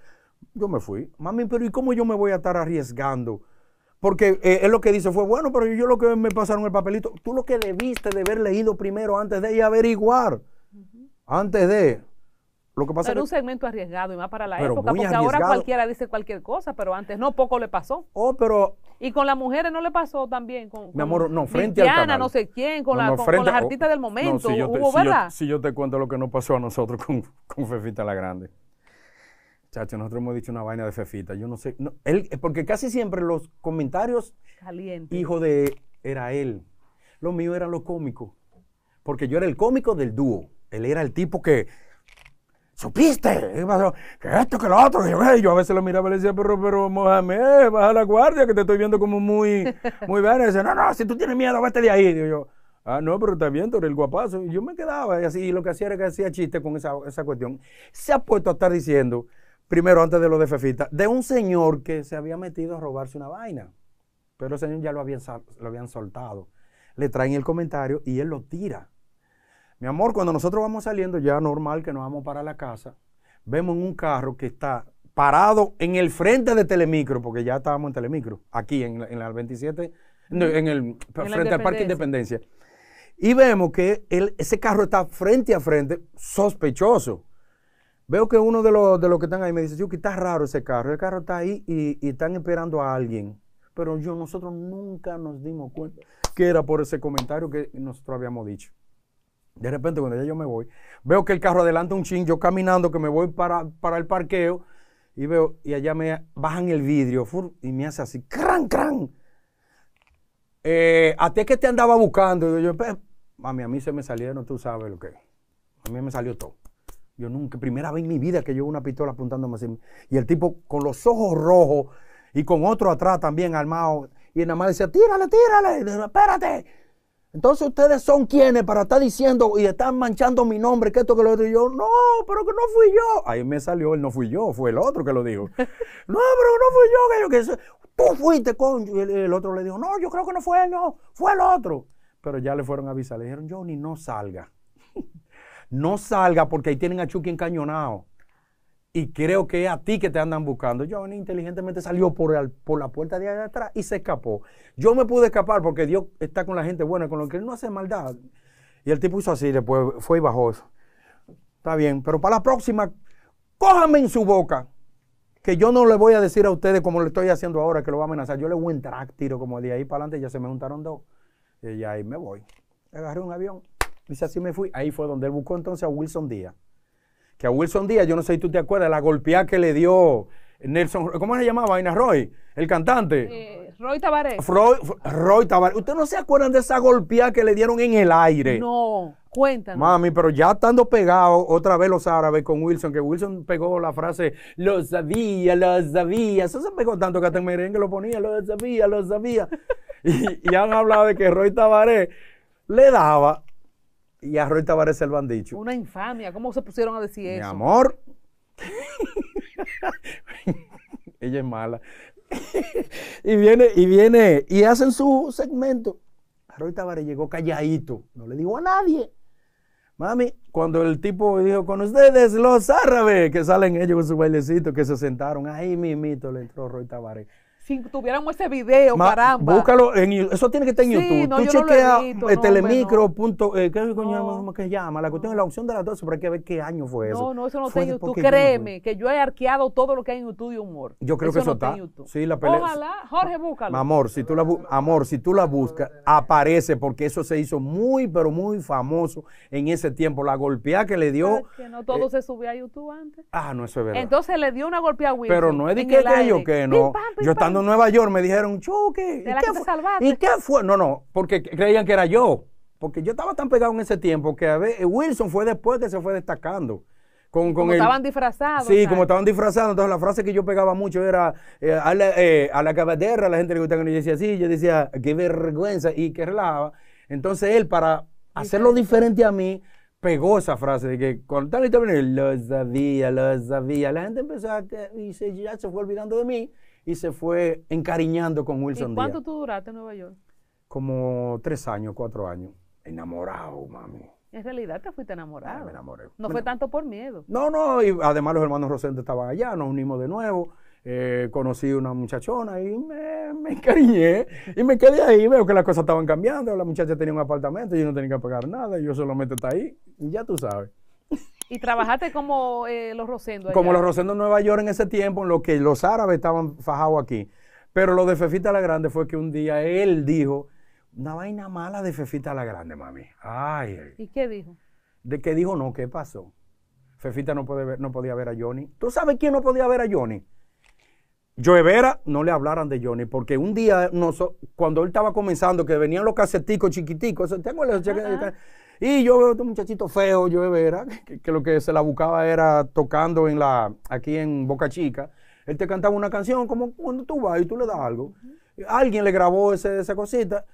Yo me fui. Mami, pero ¿y cómo yo me voy a estar arriesgando? Porque es eh, lo que dice fue, bueno, pero yo lo que me pasaron el papelito, tú lo que debiste de haber leído primero antes de y averiguar. Antes de. Lo que pasa pero un segmento arriesgado y más para la época, porque ahora cualquiera dice cualquier cosa, pero antes no, poco le pasó. Oh, pero y con las mujeres no le pasó también. Con, Mi amor, no, frente Diana, al no sé quién, con, la, las artistas del momento. si hubo, Si yo, te cuento lo que nos pasó a nosotros con, Fefita la Grande. Chacho, nosotros hemos dicho una vaina de Fefita. Yo no sé. él, porque casi siempre los comentarios. Caliente. Hijo de. Era él. Lo mío era los cómicos. Porque yo era el cómico del dúo. Él era el tipo que ¿supiste? ¿Qué ¿eh? pasó? Que esto, que lo otro. yo, a veces lo miraba y le decía, pero, pero, Mohamed, baja la guardia, que te estoy viendo como muy, muy bien. Y dice, no, no, si tú tienes miedo, vete de ahí. Digo yo, ah, no, pero está bien, tú eres el guapazo. Y yo me quedaba y así, y lo que hacía era que hacía chiste con esa, esa cuestión. Se ha puesto a estar diciendo, primero, antes de lo de Fefita, de un señor que se había metido a robarse una vaina. Pero el señor ya lo habían, lo habían soltado. Le traen el comentario y él lo tira. Mi amor, cuando nosotros vamos saliendo, ya normal que nos vamos para la casa, vemos un carro que está parado en el frente de Telemicro, porque ya estábamos en Telemicro, aquí en, el 27, en el, frente al Parque Independencia. Y vemos que ese carro está frente a frente, sospechoso. Veo que uno de los, de los que están ahí me dice, yo que está raro ese carro, el carro está ahí y, y, están esperando a alguien. Pero yo, nosotros nunca nos dimos cuenta que era por ese comentario que nosotros habíamos dicho. De repente, cuando ya yo me voy, veo que el carro adelanta un ching, yo caminando, que me voy para, el parqueo, y veo, y allá me bajan el vidrio, y me hace así, cran, cran. Eh, a ti que te andaba buscando, y yo, pues, mami, a mí se me salieron, tú sabes lo que A mí me salió todo. Yo nunca, primera vez en mi vida que yo una pistola apuntándome así. Y el tipo con los ojos rojos y con otro atrás también armado. Y nada más decía, tírale, tírale, espérate. Entonces ustedes son quienes para estar diciendo y están manchando mi nombre, que esto, que lo otro. Y yo, no, pero que no fui yo. Ahí me salió, él no fui yo, fue el otro que lo dijo. no, pero no fui yo, que yo que Tú fuiste, con el, el, otro le dijo, no, yo creo que no fue él, no, fue el otro. Pero ya le fueron a avisar, le dijeron, Johnny, no salga. no salga porque ahí tienen a Chucky encañonado. Y creo que es a ti que te andan buscando. Yo, inteligentemente salió por, la puerta de allá atrás y se escapó. Yo me pude escapar porque Dios está con la gente buena, con lo que él no hace maldad. Y el tipo hizo así, después fue y bajó eso. Está bien, pero para la próxima, cójame en su boca. Que yo no le voy a decir a ustedes como le estoy haciendo ahora, que lo va a amenazar. Yo le voy a entrar tiro como de ahí para adelante, ya se me juntaron dos. Y ahí me voy. Agarré un avión. Dice, así me fui. Ahí fue donde él buscó entonces a Wilson Díaz que a Wilson Díaz, yo no sé si tú te acuerdas, la golpeada que le dio Nelson, ¿cómo se llamaba? Aina Roy, el cantante. Eh, Roy Tavares. Roy, Roy ¿Ustedes no se acuerdan de esa golpeada que le dieron en el aire? No, cuéntanos. Mami, pero ya estando pegado otra vez los árabes con Wilson, que Wilson pegó la frase, lo sabía, lo sabía. Eso se pegó tanto que hasta en merengue lo ponía, lo sabía, lo sabía. y, han hablado de que Roy Tavares le daba y a Roy Tavares se lo han dicho. Una infamia, ¿cómo se pusieron a decir eso? Mi amor. Ella es mala. y viene, y viene, y hacen su segmento. Roy Tavares llegó calladito, no le dijo a nadie. Mami, cuando el tipo dijo con ustedes los árabes, que salen ellos con su bailecito, que se sentaron, ahí mimito le entró Roy Tavares si tuviéramos ese video, caramba. Búscalo, en, eso tiene que estar en YouTube. Tú chequeas telemicro. Punto, ¿Qué coño que llama? La cuestión es la opción de las 12, pero hay que ver qué año fue eso. No, no, eso no está en YouTube. Créeme que yo he arqueado todo lo que hay en YouTube y humor. Yo creo que eso está. Sí, la pelea. Ojalá, Jorge, búscalo. Amor, si tú la, amor, si tú la buscas, aparece porque eso se hizo muy, pero muy famoso en ese tiempo. La golpeada que le dio. Que no todo eh, se subía a YouTube antes. Ah, no, eso es verdad. Entonces le dio una golpeada a Wilson. Pero no es de que yo que no. yo estando Nueva York me dijeron, Chucky, ¿y, qué fue? ¿y qué fue? No, no, porque creían que era yo. Porque yo estaba tan pegado en ese tiempo que a ver, Wilson fue después que se fue destacando. como estaban disfrazados. Sí, como estaban disfrazados. Entonces la frase que yo pegaba mucho era eh, eh, a, la, cabaterra a la gente le gustaba que yo decía así, yo decía, qué vergüenza y que relajaba. Entonces él, para hacerlo diferente a mí, pegó esa frase de que con y lo sabía, lo sabía. La gente empezó a, y ya se fue olvidando de mí y se fue encariñando con Wilson ¿Y cuánto tú duraste en Nueva York? Como tres años, cuatro años. Enamorado, mami. En realidad te fuiste enamorado. Ah, me enamoré. No fue tanto por miedo. No, no, y además los hermanos Rosendo estaban allá, nos unimos de nuevo. Eh, conocí una muchachona y me, me, encariñé y me quedé ahí. Veo que las cosas estaban cambiando. La muchacha tenía un apartamento, yo no tenía que pagar nada, yo solamente estaba ahí. Y ya tú sabes. Y trabajaste como eh, los Rosendo Como los Rosendo en Nueva York en ese tiempo, en lo que los árabes estaban fajados aquí. Pero lo de Fefita la Grande fue que un día él dijo, una vaina mala de Fefita la Grande, mami. Ay. ¿Y qué dijo? De que dijo, no, ¿qué pasó? Fefita no, puede ver, no podía ver a Johnny. ¿Tú sabes quién no podía ver a Johnny? Joe no le hablaran de Johnny, porque un día, cuando él estaba comenzando, que venían los caseticos chiquiticos, tengo los y yo veo a este muchachito feo, yo de que, lo que se la buscaba era tocando en la, aquí en Boca Chica. Él te cantaba una canción como cuando tú vas y tú le das algo. Alguien le grabó ese, esa cosita.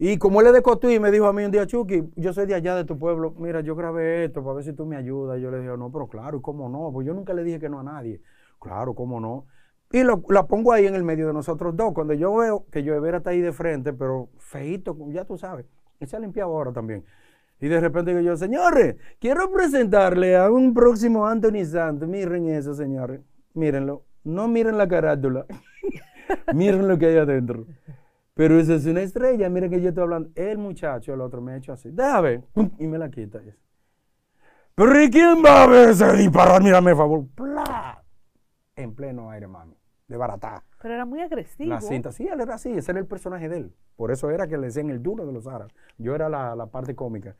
Y como él es de y me dijo a mí un día, Chucky, yo soy de allá de tu pueblo, mira, yo grabé esto para ver si tú me ayudas. yo le dije, no, pero claro, ¿y cómo no? Pues yo nunca le dije que no a nadie. Claro, ¿cómo no? Y la pongo ahí en el medio de nosotros dos. Cuando yo veo que yo Vera está ahí de frente, pero feíto, ya tú sabes, él se ha limpiado ahora también. Y de repente yo, señores, quiero presentarle a un próximo Anthony Santos. Miren eso, señores. Mírenlo. No miren la carátula. miren lo que hay adentro. Pero esa es una estrella. Miren que yo estoy hablando. El muchacho, el otro, me ha hecho así. Déjame. Y me la quita. Pero ¿y quién va a ver disparar? Mírame, por favor. ¡Pla! En pleno aire, mami de barata. Pero era muy agresivo. La cinta, sí, él era así, ese era el personaje de él. Por eso era que le decían el duro de los aras. Yo era la, parte cómica.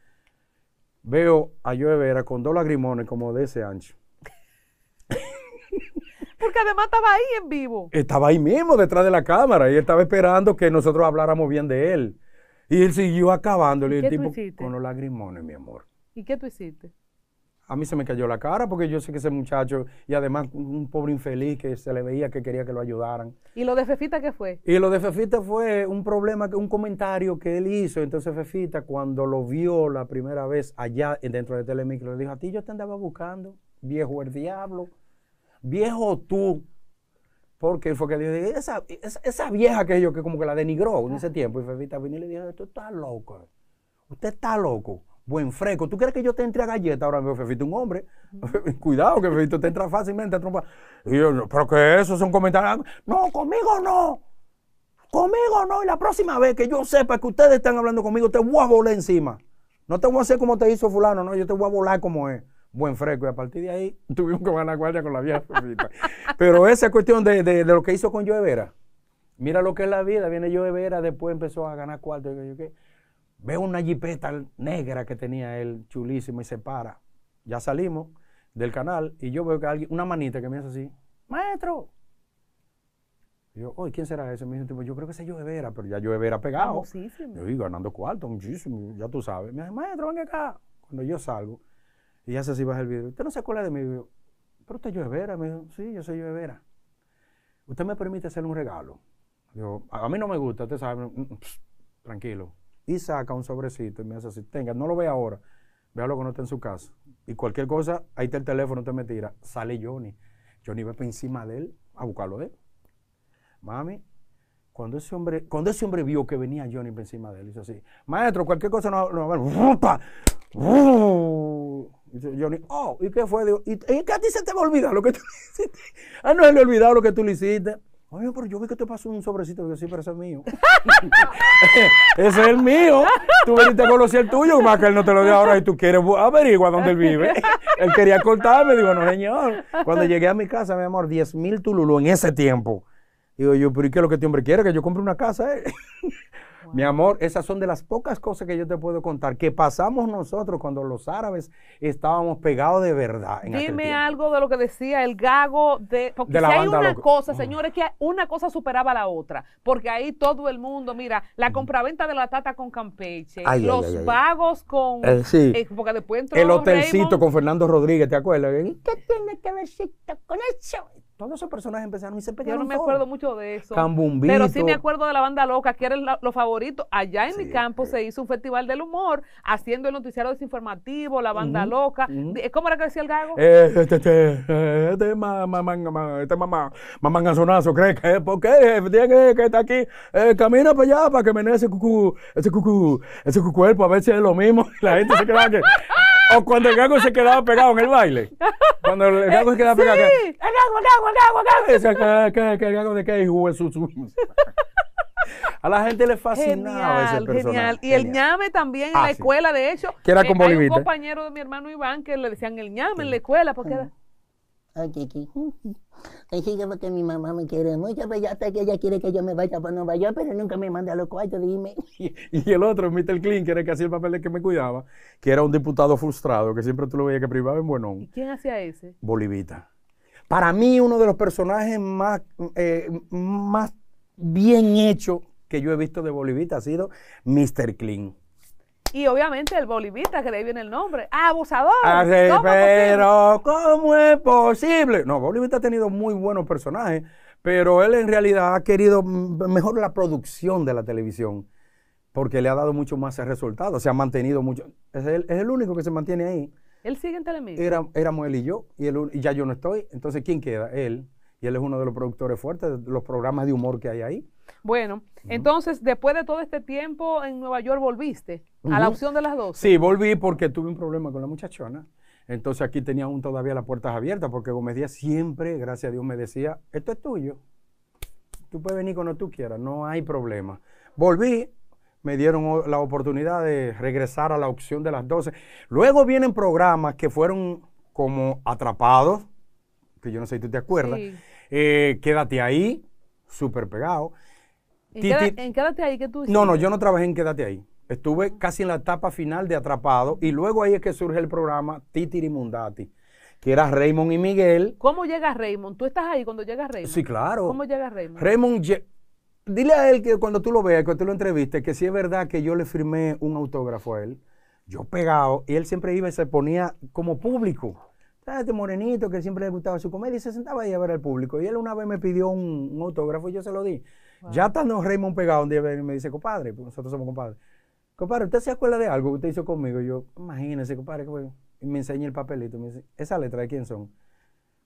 Veo a Vera con dos lagrimones como de ese ancho. Porque además estaba ahí en vivo. Estaba ahí mismo, detrás de la cámara, y estaba esperando que nosotros habláramos bien de él. Y él siguió acabándole. ¿Y el tipo, con los lagrimones, mi amor. ¿Y qué tú hiciste? a mí se me cayó la cara porque yo sé que ese muchacho, y además un pobre infeliz que se le veía que quería que lo ayudaran. ¿Y lo de Fefita qué fue? Y lo de Fefita fue un problema, un comentario que él hizo. Entonces Fefita cuando lo vio la primera vez allá dentro de Telemicro, le dijo, a ti yo te andaba buscando, viejo el diablo, viejo tú. Porque fue que dijo, esa, vieja que yo que como que la denigró en ese tiempo. Y Fefita vino y le dijo, tú estás loco, usted está loco buen fresco. ¿Tú crees que yo te entre a galleta ahora mismo, Fefito? Un hombre. Cuidado, que Fefito te entra fácilmente a trompar. yo, pero que eso son comentarios. No, conmigo no. Conmigo no. Y la próxima vez que yo sepa que ustedes están hablando conmigo, te voy a volar encima. No te voy a hacer como te hizo Fulano, no. Yo te voy a volar como es. Buen fresco, y a partir de ahí tuvimos que ganar guardia con la vieja. Pero esa cuestión de, lo que hizo con Joe Vera, mira lo que es la vida. Viene Joe Vera, después empezó a ganar cuartos Veo una jipeta negra que tenía él, chulísima, y se para. Ya salimos del canal y yo veo que alguien, una manita que me hace así, maestro. yo, oye, ¿quién será ese? Me dice yo creo que ese vera, pero ya vera pegado. Yo digo, ganando cuarto, muchísimo, ya tú sabes. Me dice, maestro, ven acá. Cuando yo salgo, y ya se si baja el video. ¿Usted no se acuerda de mí? pero usted es Vera. Me dijo, sí, yo soy Vera. ¿Usted me permite hacerle un regalo? Yo, a mí no me gusta, usted sabe. Mm, mm, tranquilo, y saca un sobrecito y me hace así, tenga, no lo ve ahora, vea lo que no está en su casa. Y cualquier cosa, ahí está el teléfono, te me tira. Sale Johnny. Johnny va para encima de él a buscarlo de él. Mami, cuando ese hombre, cuando ese hombre vio que venía Johnny para encima de él, hizo así, maestro, cualquier cosa no, va no Dice Johnny, oh, ¿y qué fue? Digo, ¿y, qué a ti se te va a olvidar lo que tú hiciste? Ah, no, le olvidado lo que tú le hiciste. Oye, pero yo vi que te pasó un sobrecito. Yo sí, pero ese es mío. ese es el mío. Tú veniste a conocer el tuyo, más que él no te lo dio ahora y tú quieres averiguar dónde él vive. él quería cortarme. Digo, no, señor. Cuando llegué a mi casa, mi amor, 10 mil tululú en ese tiempo. Digo yo, pero ¿y qué es lo que este hombre quiere? Que yo compre una casa, eh? Mi amor, esas son de las pocas cosas que yo te puedo contar que pasamos nosotros cuando los árabes estábamos pegados de verdad. Dime algo de lo que decía el gago de... Porque si hay una cosa, mm. señores, que una cosa superaba a la otra, porque ahí todo el mundo, mira, la mm. compraventa de la tata con Campeche, los vagos con... Eh, sí. Eh, porque después el hotelcito con Fernando Rodríguez, ¿te acuerdas? ¿Qué tiene que ver con eso? Todos esos personajes empezaron y se pegaron. Yo no me acuerdo mucho de eso. Cambumbito. Pero sí me acuerdo de la banda loca, que era lo favorito. Allá en mi campo se hizo un festival del humor, haciendo el noticiario desinformativo, la banda loca. ¿Cómo era que decía el gago? Eh, este, es este, este, este cree que, ¿por qué? Eh, tiene que, estar está aquí, eh, camina para allá para que menee ese cucu, ese cucu, ese cuerpo, a ver si es lo mismo. la gente se queda que. O cuando el gago se quedaba pegado en el baile. Cuando el eh, gago se quedaba pegado. el gago, el gago, el gago, el gago. el gago de qué jugó A la gente le fascinaba ese personaje. Genial. Y el ñame también en la ah, escuela, de hecho. Que era eh, con un compañero de mi hermano Iván que le decían el ñame en la escuela porque era porque mi mamá me quiere mucho, pero ya hasta que ella quiere que yo me vaya para Nueva pero nunca me manda a los cuartos, dime. Y, el otro, Mr. Clean, que era el que hacía el papel de que me cuidaba, que era un diputado frustrado, que siempre tú lo veías que privaba en Buenón. ¿Y quién hacía ese? Bolivita. Para mí, uno de los personajes más, eh, más bien hechos que yo he visto de Bolivita ha sido Mr. Clean. Y obviamente el bolivista, que le viene el nombre. ¡Ah, abusador! pero, ¿cómo es posible? No, bolivista ha tenido muy buenos personajes, pero él en realidad ha querido mejor la producción de la televisión, porque le ha dado mucho más resultados, se ha mantenido mucho. Es el, único que se mantiene ahí. Él sigue en Telemundo. éramos él y yo, y, y ya yo no estoy. Entonces, ¿quién queda? Él y él es uno de los productores fuertes de los programas de humor que hay ahí. Bueno, entonces después de todo este tiempo en Nueva York volviste a la opción de las dos. Sí, volví porque tuve un problema con la muchachona. Entonces aquí tenía aún todavía las puertas abiertas porque Gómez Díaz siempre, gracias a Dios, me decía, esto es tuyo. Tú puedes venir cuando tú quieras, no hay problema. Volví, me dieron la oportunidad de regresar a la opción de las 12. Luego vienen programas que fueron como atrapados, que yo no sé si tú te acuerdas. Eh, quédate ahí, súper pegado. ¿En, Quédate ahí que tú hiciste? No, no, yo no trabajé en Quédate ahí. Estuve ah. casi en la etapa final de Atrapado y luego ahí es que surge el programa Titirimundati, que era Raymond y Miguel. ¿Cómo llega Raymond? ¿Tú estás ahí cuando llega Raymond? Sí, claro. ¿Cómo llega Raymond? Raymond, dile a él que cuando tú lo veas, que tú lo entrevistes, que si es verdad que yo le firmé un autógrafo a él, yo pegado, y él siempre iba y se ponía como público. Ah, este morenito que siempre le gustaba su comedia y se sentaba ahí a ver al público. Y él una vez me pidió un, autógrafo y yo se lo di. Ya Ya estando Raymond pegado un día me dice, compadre, pues nosotros somos compadres. Compadre, ¿usted se acuerda de algo que usted hizo conmigo? yo, imagínese, compadre, Y me enseña el papelito. Me dice, ¿esa letra de quién son?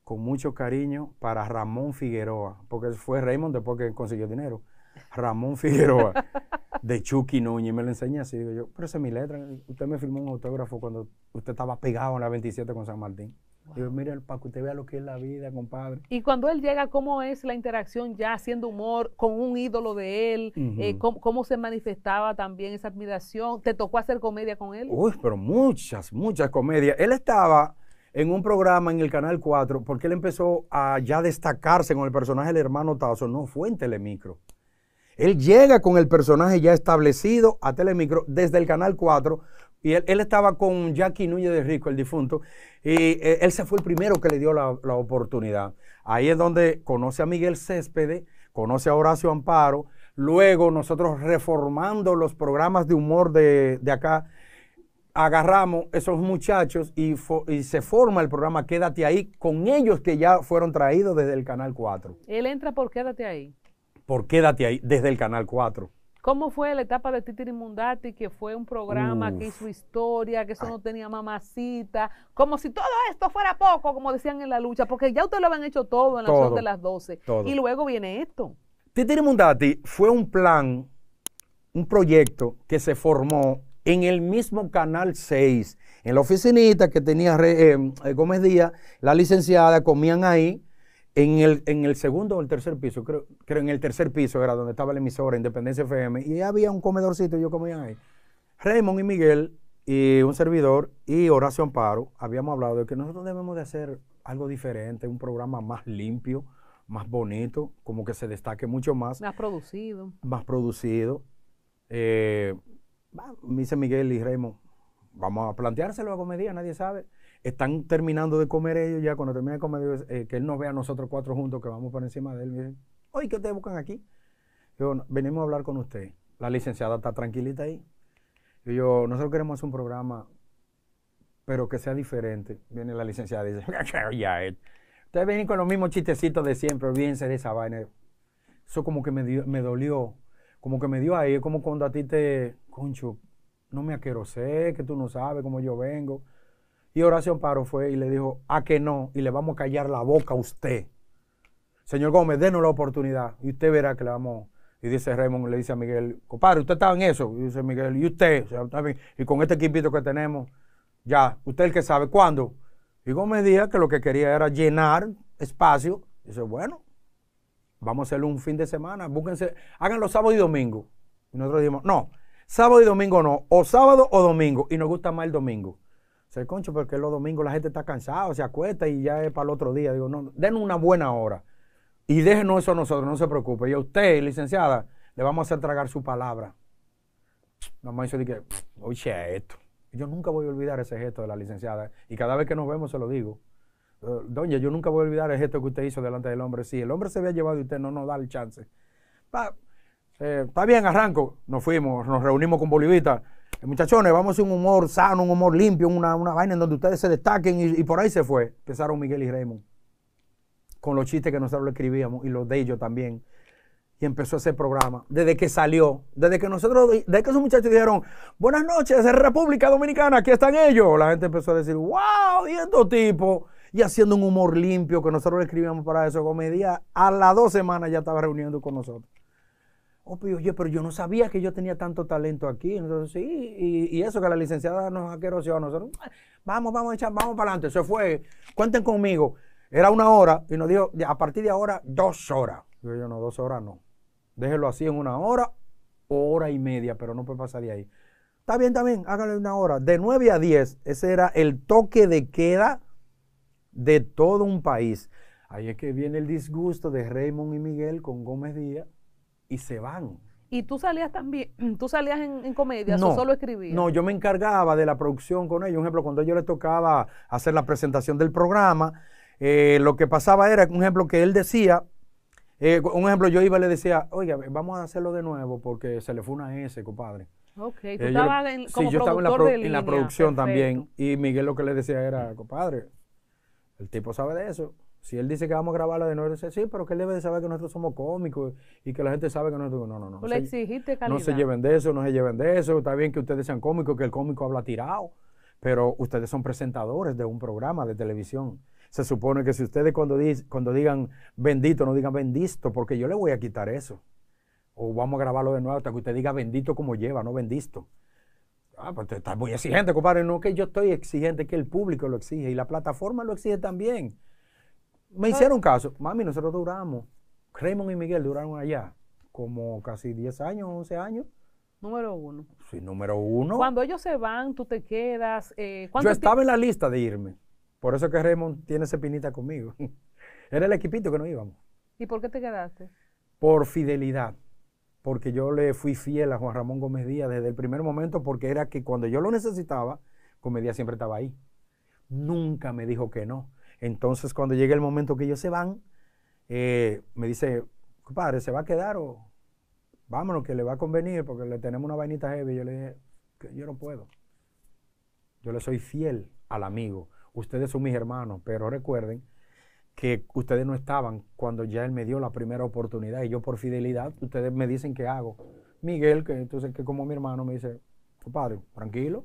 Con mucho cariño para Ramón Figueroa, porque fue Raymond después que consiguió dinero. Ramón Figueroa, de Chucky Núñez, me lo enseña así. Digo yo, pero esa es mi letra. Usted me firmó un autógrafo cuando usted estaba pegado en la 27 con San Martín mira, para que usted vea lo que es la vida, compadre. Y cuando él llega, ¿cómo es la interacción ya haciendo humor con un ídolo de él? Eh, ¿cómo, se manifestaba también esa admiración? ¿Te tocó hacer comedia con él? Uy, pero muchas, muchas comedias. Él estaba en un programa en el Canal 4 porque él empezó a ya destacarse con el personaje del hermano Tazo. No fue en Telemicro. Él llega con el personaje ya establecido a Telemicro desde el Canal 4 y él, estaba con Jackie Núñez de Rico, el difunto, y eh, él se fue el primero que le dio la, oportunidad. Ahí es donde conoce a Miguel Céspede, conoce a Horacio Amparo, luego nosotros reformando los programas de humor de, de acá, agarramos esos muchachos y, se forma el programa Quédate ahí con ellos que ya fueron traídos desde el Canal 4. Él entra por Quédate ahí. Por Quédate ahí, desde el Canal 4. ¿Cómo fue la etapa de Titiri Mundati, que fue un programa que hizo historia, que eso no tenía mamacita? Como si todo esto fuera poco, como decían en la lucha, porque ya ustedes lo habían hecho todo en la zona de las 12. Y luego viene esto. Titiri Mundati fue un plan, un proyecto que se formó en el mismo Canal 6, en la oficinita que tenía eh, eh, Gómez Díaz, la licenciada, comían ahí en el, segundo o el tercer piso, creo, creo en el tercer piso era donde estaba la emisora Independencia FM, y había un comedorcito, yo comía ahí. Raymond y Miguel y un servidor y Horacio Amparo habíamos hablado de que nosotros debemos de hacer algo diferente, un programa más limpio, más bonito, como que se destaque mucho más. Más producido. Más producido. Eh, me dice Miguel y Raymond, vamos a planteárselo a comedia, nadie sabe están terminando de comer ellos, ya cuando terminan de comer ellos, eh, que él nos vea a nosotros cuatro juntos que vamos por encima de él, me oye, ¿qué te buscan aquí? Yo, venimos a hablar con usted. La licenciada está tranquilita ahí. Y yo, nosotros queremos hacer un programa, pero que sea diferente. Viene la licenciada y dice, ya, eh, Ustedes vienen con los mismos chistecitos de siempre, olvídense de esa vaina. Eso como que me, dio, me dolió, como que me dio ahí, como cuando a ti te, concho, no me aquerosé, que tú no sabes cómo yo vengo. Y oración paro fue y le dijo, a que no, y le vamos a callar la boca a usted. Señor Gómez, denos la oportunidad y usted verá que le vamos. Y dice Raymond, le dice a Miguel, compadre, usted estaba en eso. Y dice Miguel, y usted, y con este equipito que tenemos, ya, usted el que sabe cuándo. Y Gómez Díaz que lo que quería era llenar espacio. dice, bueno, vamos a hacer un fin de semana, búsquense, háganlo sábado y domingo. Y nosotros dijimos, no, sábado y domingo no, o sábado o domingo, y nos gusta más el domingo. Se concho, porque los domingos la gente está cansada, se acuesta y ya es para el otro día. Digo, no, den una buena hora. Y déjenos eso a nosotros, no se preocupe. Y a usted, licenciada, le vamos a hacer tragar su palabra. Mamá hizo de que, oye, esto. Yo nunca voy a olvidar ese gesto de la licenciada. Y cada vez que nos vemos se lo digo. Eh, doña, yo nunca voy a olvidar el gesto que usted hizo delante del hombre. Sí, el hombre se había llevado y usted no nos da el chance. Eh, está bien, arranco. Nos fuimos, nos reunimos con Bolivita. Eh, muchachones, vamos a hacer un humor sano, un humor limpio, una, vaina en donde ustedes se destaquen y, por ahí se fue. Empezaron Miguel y Raymond con los chistes que nosotros le escribíamos y los de ellos también. Y empezó ese programa, desde que salió, desde que nosotros, desde que esos muchachos dijeron, buenas noches, República Dominicana, aquí están ellos. La gente empezó a decir, wow, y estos tipos y haciendo un humor limpio que nosotros le escribíamos para eso. Comedia a las dos semanas ya estaba reuniendo con nosotros pero, oye, yo no sabía que yo tenía tanto talento aquí. Entonces, sí, y, eso que la licenciada nos ha a nosotros. Vamos, vamos, echar, vamos para adelante. Se fue. Cuenten conmigo. Era una hora y nos dijo, a partir de ahora, dos horas. Yo, yo no, dos horas no. Déjelo así en una hora hora y media, pero no puede pasar de ahí. Está bien, está bien, hágale una hora. De 9 a 10, ese era el toque de queda de todo un país. Ahí es que viene el disgusto de Raymond y Miguel con Gómez Díaz y se van. ¿Y tú salías también, tú salías en, comedia no, solo escribías? No, yo me encargaba de la producción con ellos. Un ejemplo, cuando yo les tocaba hacer la presentación del programa, eh, lo que pasaba era, un ejemplo, que él decía, eh, un ejemplo, yo iba y le decía, oiga, vamos a hacerlo de nuevo porque se le fue una S, compadre. Ok, tú eh, estabas en, como sí, yo estaba en la, producción también y Miguel lo que le decía era, compadre, el tipo sabe de eso, si él dice que vamos a grabarla de nuevo, dice, sí, pero que él debe de saber que nosotros somos cómicos y que la gente sabe que nosotros... No, no, no. No se lleven de eso, no se lleven de eso. Está bien que ustedes sean cómicos, que el cómico habla tirado, pero ustedes son presentadores de un programa de televisión. Se supone que si ustedes cuando, cuando digan bendito, no digan bendisto, porque yo le voy a quitar eso. O vamos a grabarlo de nuevo hasta que usted diga bendito como lleva, no bendisto. Ah, pues está muy exigente, compadre. No que yo estoy exigente, que el público lo exige y la plataforma lo exige también me ah. hicieron caso. Mami, nosotros duramos. Raymond y Miguel duraron allá como casi 10 años, 11 años. Número uno. Sí, número uno. Cuando ellos se van, tú te quedas. Eh, yo estaba en la lista de irme. Por eso que Raymond tiene ese pinita conmigo. Era el equipito que no íbamos. ¿Y por qué te quedaste? Por fidelidad. Porque yo le fui fiel a Juan Ramón Gómez Díaz desde el primer momento, porque era que cuando yo lo necesitaba, Gómez Díaz siempre estaba ahí. Nunca me dijo que no. Entonces, cuando llega el momento que ellos se van, eh, me dice, padre, ¿se va a quedar o vámonos que le va a convenir porque le tenemos una vainita heavy? Yo le dije, yo no puedo. Yo le soy fiel al amigo. Ustedes son mis hermanos, pero recuerden que ustedes no estaban cuando ya él me dio la primera oportunidad y yo por fidelidad, ustedes me dicen qué hago. Miguel, que entonces que como mi hermano, me dice, compadre, tranquilo,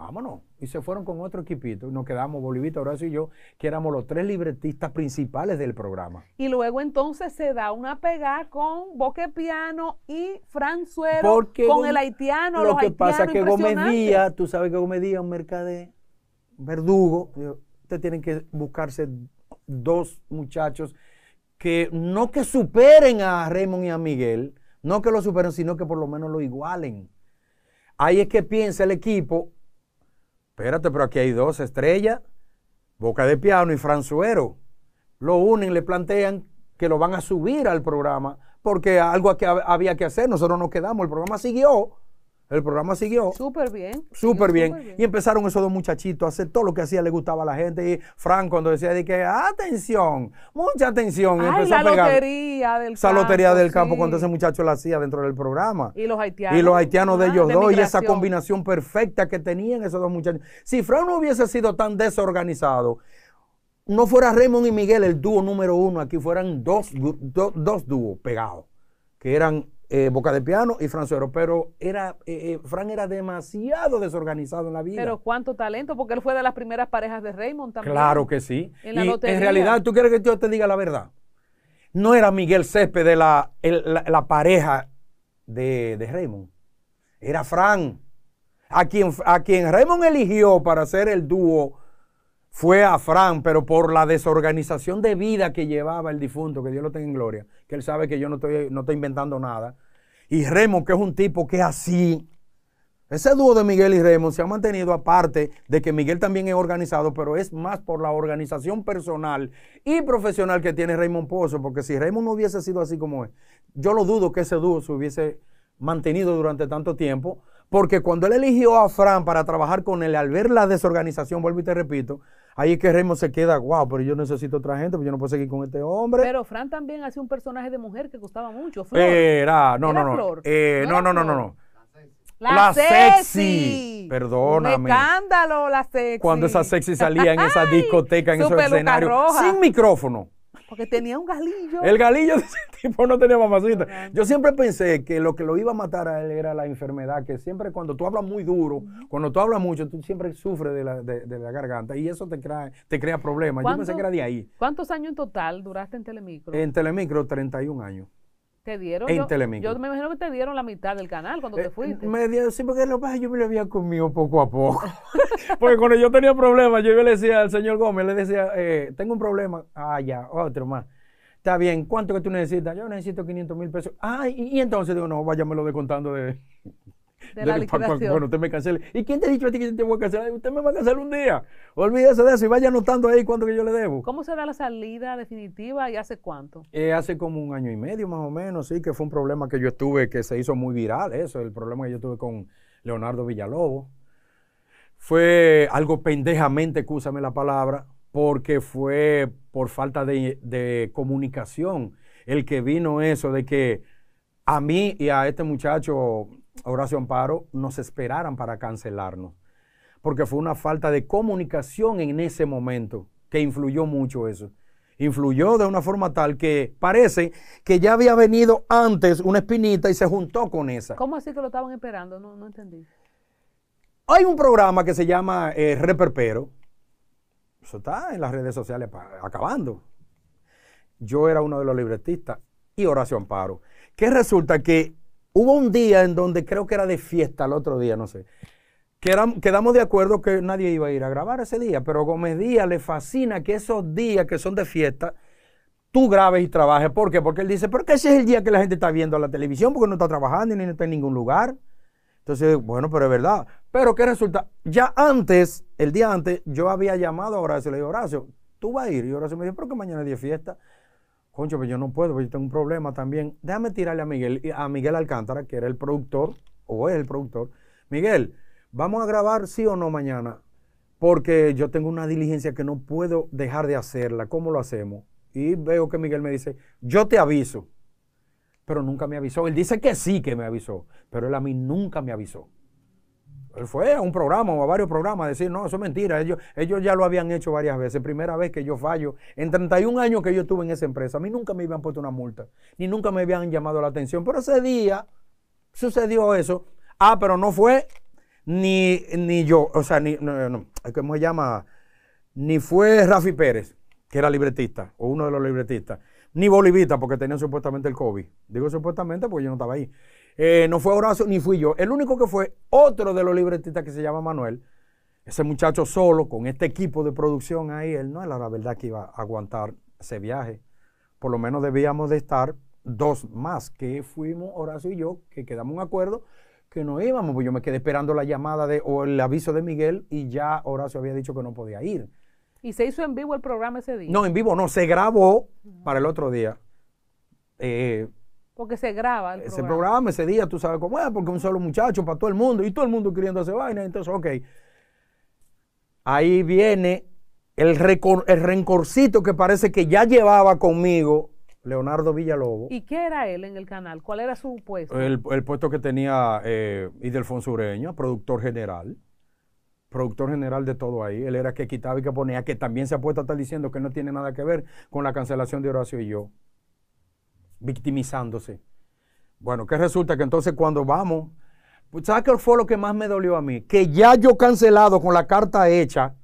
vámonos. Y se fueron con otro equipito. Nos quedamos Bolivita, Horacio y yo, que éramos los tres libretistas principales del programa. Y luego entonces se da una pegada con Boque Piano y Fran Suero, Porque con el haitiano, lo que pasa es que Gómez Díaz, tú sabes que Gómez Díaz es un mercader, verdugo. Ustedes tienen que buscarse dos muchachos que no que superen a Raymond y a Miguel, no que lo superen, sino que por lo menos lo igualen. Ahí es que piensa el equipo Espérate, pero aquí hay dos estrellas, Boca de Piano y Franzuero. Lo unen, le plantean que lo van a subir al programa porque algo que había que hacer, nosotros nos quedamos, el programa siguió, el programa siguió. Súper bien. Súper bien. Y empezaron esos dos muchachitos a hacer todo lo que hacía, le gustaba a la gente. Y Frank cuando decía dije: atención, mucha atención. empezó a pegar. lotería del campo. lotería del campo cuando ese muchacho la hacía dentro del programa. Y los haitianos. Y los haitianos de ellos dos. Y esa combinación perfecta que tenían esos dos muchachos. Si Fran no hubiese sido tan desorganizado, no fuera Raymond y Miguel el dúo número uno, aquí fueran dos, dos dúos pegados, que eran eh, boca de Piano y Franzuero, pero era, eh, eh, Fran era demasiado desorganizado en la vida. Pero cuánto talento, porque él fue de las primeras parejas de Raymond también. Claro que sí. En, la y en realidad, tú quieres que yo te diga la verdad. No era Miguel Césped de la, pareja de, de, Raymond, era Fran, a quien, a quien Raymond eligió para ser el dúo fue a Fran, pero por la desorganización de vida que llevaba el difunto, que Dios lo tenga en gloria, que él sabe que yo no estoy, no estoy inventando nada. Y Remo, que es un tipo que es así. Ese dúo de Miguel y Remo se ha mantenido aparte de que Miguel también es organizado, pero es más por la organización personal y profesional que tiene Raymond Pozo, porque si Raymond no hubiese sido así como es, yo lo dudo que ese dúo se hubiese mantenido durante tanto tiempo, porque cuando él eligió a Fran para trabajar con él, al ver la desorganización, vuelvo y te repito, Ahí es que Raymond se queda, wow, pero yo necesito otra gente, porque yo no puedo seguir con este hombre. Pero Fran también hacía un personaje de mujer que gustaba mucho. Flor. Era, no, no, no. Eh, no, no, no, no, La, sexy. Perdóname. escándalo, la sexy. Cuando esa sexy salía en esa discoteca, en esos escenario, sin micrófono. Porque tenía un galillo. El galillo de ese tipo no tenía mamacita. Yo siempre pensé que lo que lo iba a matar a él era la enfermedad, que siempre cuando tú hablas muy duro, cuando tú hablas mucho, tú siempre sufres de la, de, la garganta y eso te crea, te crea problemas. Yo pensé que era de ahí. ¿Cuántos años en total duraste en Telemicro? En Telemicro, 31 años. Te dieron. yo, me imagino que te dieron la mitad del canal cuando te eh, fuiste. Me sí, porque lo pasa yo me lo había comido poco a poco. porque cuando yo tenía problemas, yo le decía al señor Gómez, le decía, eh, tengo un problema. Ah, ya, otro más. Está bien, ¿cuánto que tú necesitas? Yo necesito 500 mil pesos. Ah, y, entonces digo, no, váyamelo descontando de de la liquidación. Bueno, usted me cancele. ¿Y quién te ha dicho a ti que te voy a cancelar? Usted me va a cancelar un día. Olvídese de eso y vaya anotando ahí cuánto que yo le debo. ¿Cómo se da la salida definitiva y hace cuánto? Eh, hace como un año y medio más o menos, sí, que fue un problema que yo estuve, que se hizo muy viral, eso, el problema que yo tuve con Leonardo Villalobos. Fue algo pendejamente, cúsame la palabra, porque fue por falta de, de comunicación el que vino eso de que a mí y a este muchacho Horacio Amparo nos esperaran para cancelarnos, porque fue una falta de comunicación en ese momento que influyó mucho eso. Influyó de una forma tal que parece que ya había venido antes una espinita y se juntó con esa. ¿Cómo así que lo estaban esperando? No, entendí. Hay un programa que se llama eh, Reperpero. Eso está en las redes sociales acabando. Yo era uno de los libretistas y Horacio Amparo. Que resulta que Hubo un día en donde creo que era de fiesta, el otro día, no sé. quedamos de acuerdo que nadie iba a ir a grabar ese día, pero Gómez Díaz le fascina que esos días que son de fiesta, tú grabes y trabajes. ¿Por qué? Porque él dice, qué ese es el día que la gente está viendo la televisión, porque no está trabajando ni no está en ningún lugar. Entonces, bueno, pero es verdad. Pero ¿qué resulta? Ya antes, el día antes, yo había llamado a Horacio, le dije, Horacio, tú vas a ir. Y Horacio me dijo, pero qué mañana es día de fiesta concho, pues yo no puedo, pues yo tengo un problema también. Déjame tirarle a Miguel, a Miguel Alcántara, que era el productor, o es el productor. Miguel, vamos a grabar sí o no mañana, porque yo tengo una diligencia que no puedo dejar de hacerla. ¿Cómo lo hacemos? Y veo que Miguel me dice, yo te aviso, pero nunca me avisó. Él dice que sí que me avisó, pero él a mí nunca me avisó. Eh, fue a un programa o a varios programas decir, no, eso es mentira, ellos, ellos ya lo habían hecho varias veces, primera vez que yo fallo, en 31 años que yo estuve en esa empresa, a mí nunca me habían puesto una multa, ni nunca me habían llamado la atención, pero ese día sucedió eso, ah, pero no fue ni, ni yo, o sea, ni, no, ¿cómo se llama? Ni fue Rafi Pérez, que era libretista, o uno de los libretistas, ni Bolivita, porque tenía supuestamente el COVID, digo supuestamente porque yo no estaba ahí, eh, no fue Horacio ni fui yo. El único que fue otro de los libretistas que se llama Manuel, ese muchacho solo, con este equipo de producción ahí, él no era la verdad que iba a aguantar ese viaje. Por lo menos debíamos de estar dos más, que fuimos Horacio y yo, que quedamos un acuerdo que no íbamos, porque yo me quedé esperando la llamada de, o el aviso de Miguel y ya Horacio había dicho que no podía ir. ¿Y se hizo en vivo el programa ese día? No, en vivo no, se grabó para el otro día. Eh, porque se graba el ese programa. ese día, tú sabes cómo es, porque un solo muchacho para todo el mundo y todo el mundo queriendo hacer vaina. Entonces, ok. Ahí viene el, el rencorcito que parece que ya llevaba conmigo Leonardo Villalobo. ¿Y qué era él en el canal? ¿Cuál era su puesto? El, puesto que tenía eh, Idelfonso Ureña, productor general. Productor general de todo ahí. Él era el que quitaba y que ponía, que también se apuesta a estar diciendo que no tiene nada que ver con la cancelación de Horacio y yo victimizándose. Bueno, que resulta que entonces cuando vamos, pues ¿sabes qué fue lo que más me dolió a mí? Que ya yo cancelado con la carta hecha,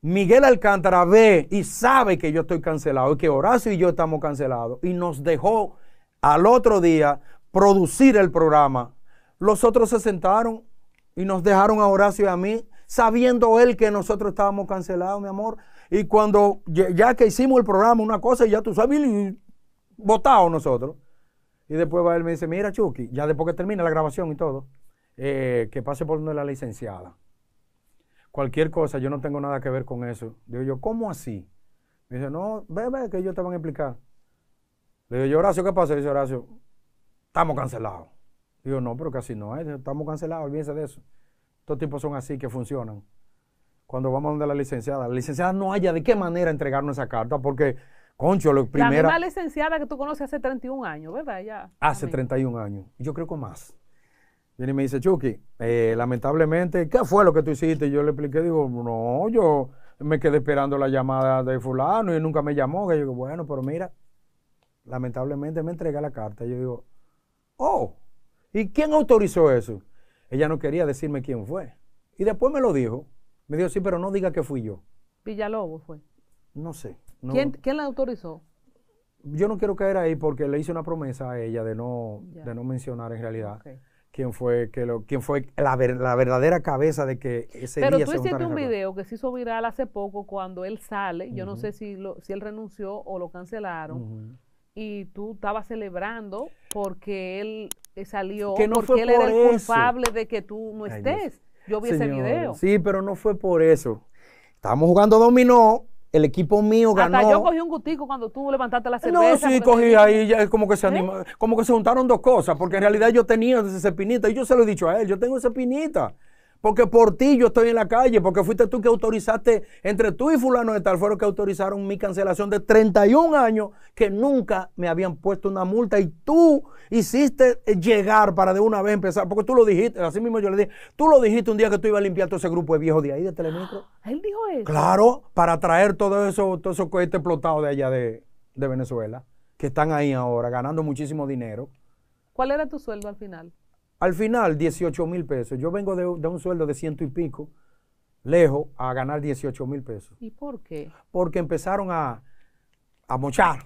Miguel Alcántara ve y sabe que yo estoy cancelado y que Horacio y yo estamos cancelados y nos dejó al otro día producir el programa. Los otros se sentaron y nos dejaron a Horacio y a mí, sabiendo él que nosotros estábamos cancelados, mi amor. Y cuando ya que hicimos el programa, una cosa, ya tú sabes, y votados nosotros. Y después va él me dice, mira Chucky, ya después que termina la grabación y todo, eh, que pase por donde la licenciada. Cualquier cosa, yo no tengo nada que ver con eso. Digo yo, ¿cómo así? Me dice, no, ve que ellos te van a explicar. Le digo yo, Horacio, ¿qué pasa? Dice Horacio, estamos cancelados. Digo, no, pero casi no eh, estamos cancelados, olvídense de eso. Estos tipos son así que funcionan. Cuando vamos donde la licenciada, la licenciada no haya de qué manera entregarnos esa carta, porque Concho, lo primero. La misma licenciada que tú conoces hace 31 años, ¿verdad? hace 31 años. Yo creo que más. Viene y me dice, Chucky, eh, lamentablemente, ¿qué fue lo que tú hiciste? Y yo le expliqué, digo, no, yo me quedé esperando la llamada de fulano y nunca me llamó. Y yo digo, bueno, pero mira, lamentablemente me entrega la carta. Y yo digo, oh, ¿y quién autorizó eso? Ella no quería decirme quién fue. Y después me lo dijo. Me dijo, sí, pero no diga que fui yo. Villalobos fue. No sé. ¿Quién, la autorizó? Yo no quiero caer ahí porque le hice una promesa a ella de no, no mencionar en realidad. quién fue, que lo, fue la, verdadera cabeza de que ese Pero tú hiciste un video que se hizo viral hace poco cuando él sale, yo no sé si, lo, si él renunció o lo cancelaron, y tú estabas celebrando porque él eh, salió, que porque él era el culpable de que tú no estés. yo vi ese video. Sí, pero no fue por eso. Estábamos jugando dominó el equipo mío ganó. Hasta yo cogí un gustico cuando tú levantaste la cerveza. No, sí, cogí ahí, ya, como que se ¿Eh? como que se juntaron dos cosas, porque en realidad yo tenía esa pinita y yo se lo he dicho a él, yo tengo esa pinita porque por ti yo estoy en la calle, porque fuiste tú que autorizaste, entre tú y fulano de tal, fueron que autorizaron mi cancelación de 31 años que nunca me habían puesto una multa y tú hiciste eh, llegar para de una vez empezar, porque tú lo dijiste, así mismo yo le dije, tú lo dijiste un día que tú ibas a limpiar todo ese grupo de viejos de ahí, de Telemetro. Él dijo eso. Claro, para traer todo eso, todo eso cohetes explotados de allá de Venezuela, que están ahí ahora ganando muchísimo dinero. ¿Cuál era tu sueldo al final? Al final, 18 mil pesos. Yo vengo de, un sueldo de ciento y pico, lejos, a ganar 18 mil pesos. ¿Y por qué? Porque empezaron a, a mochar.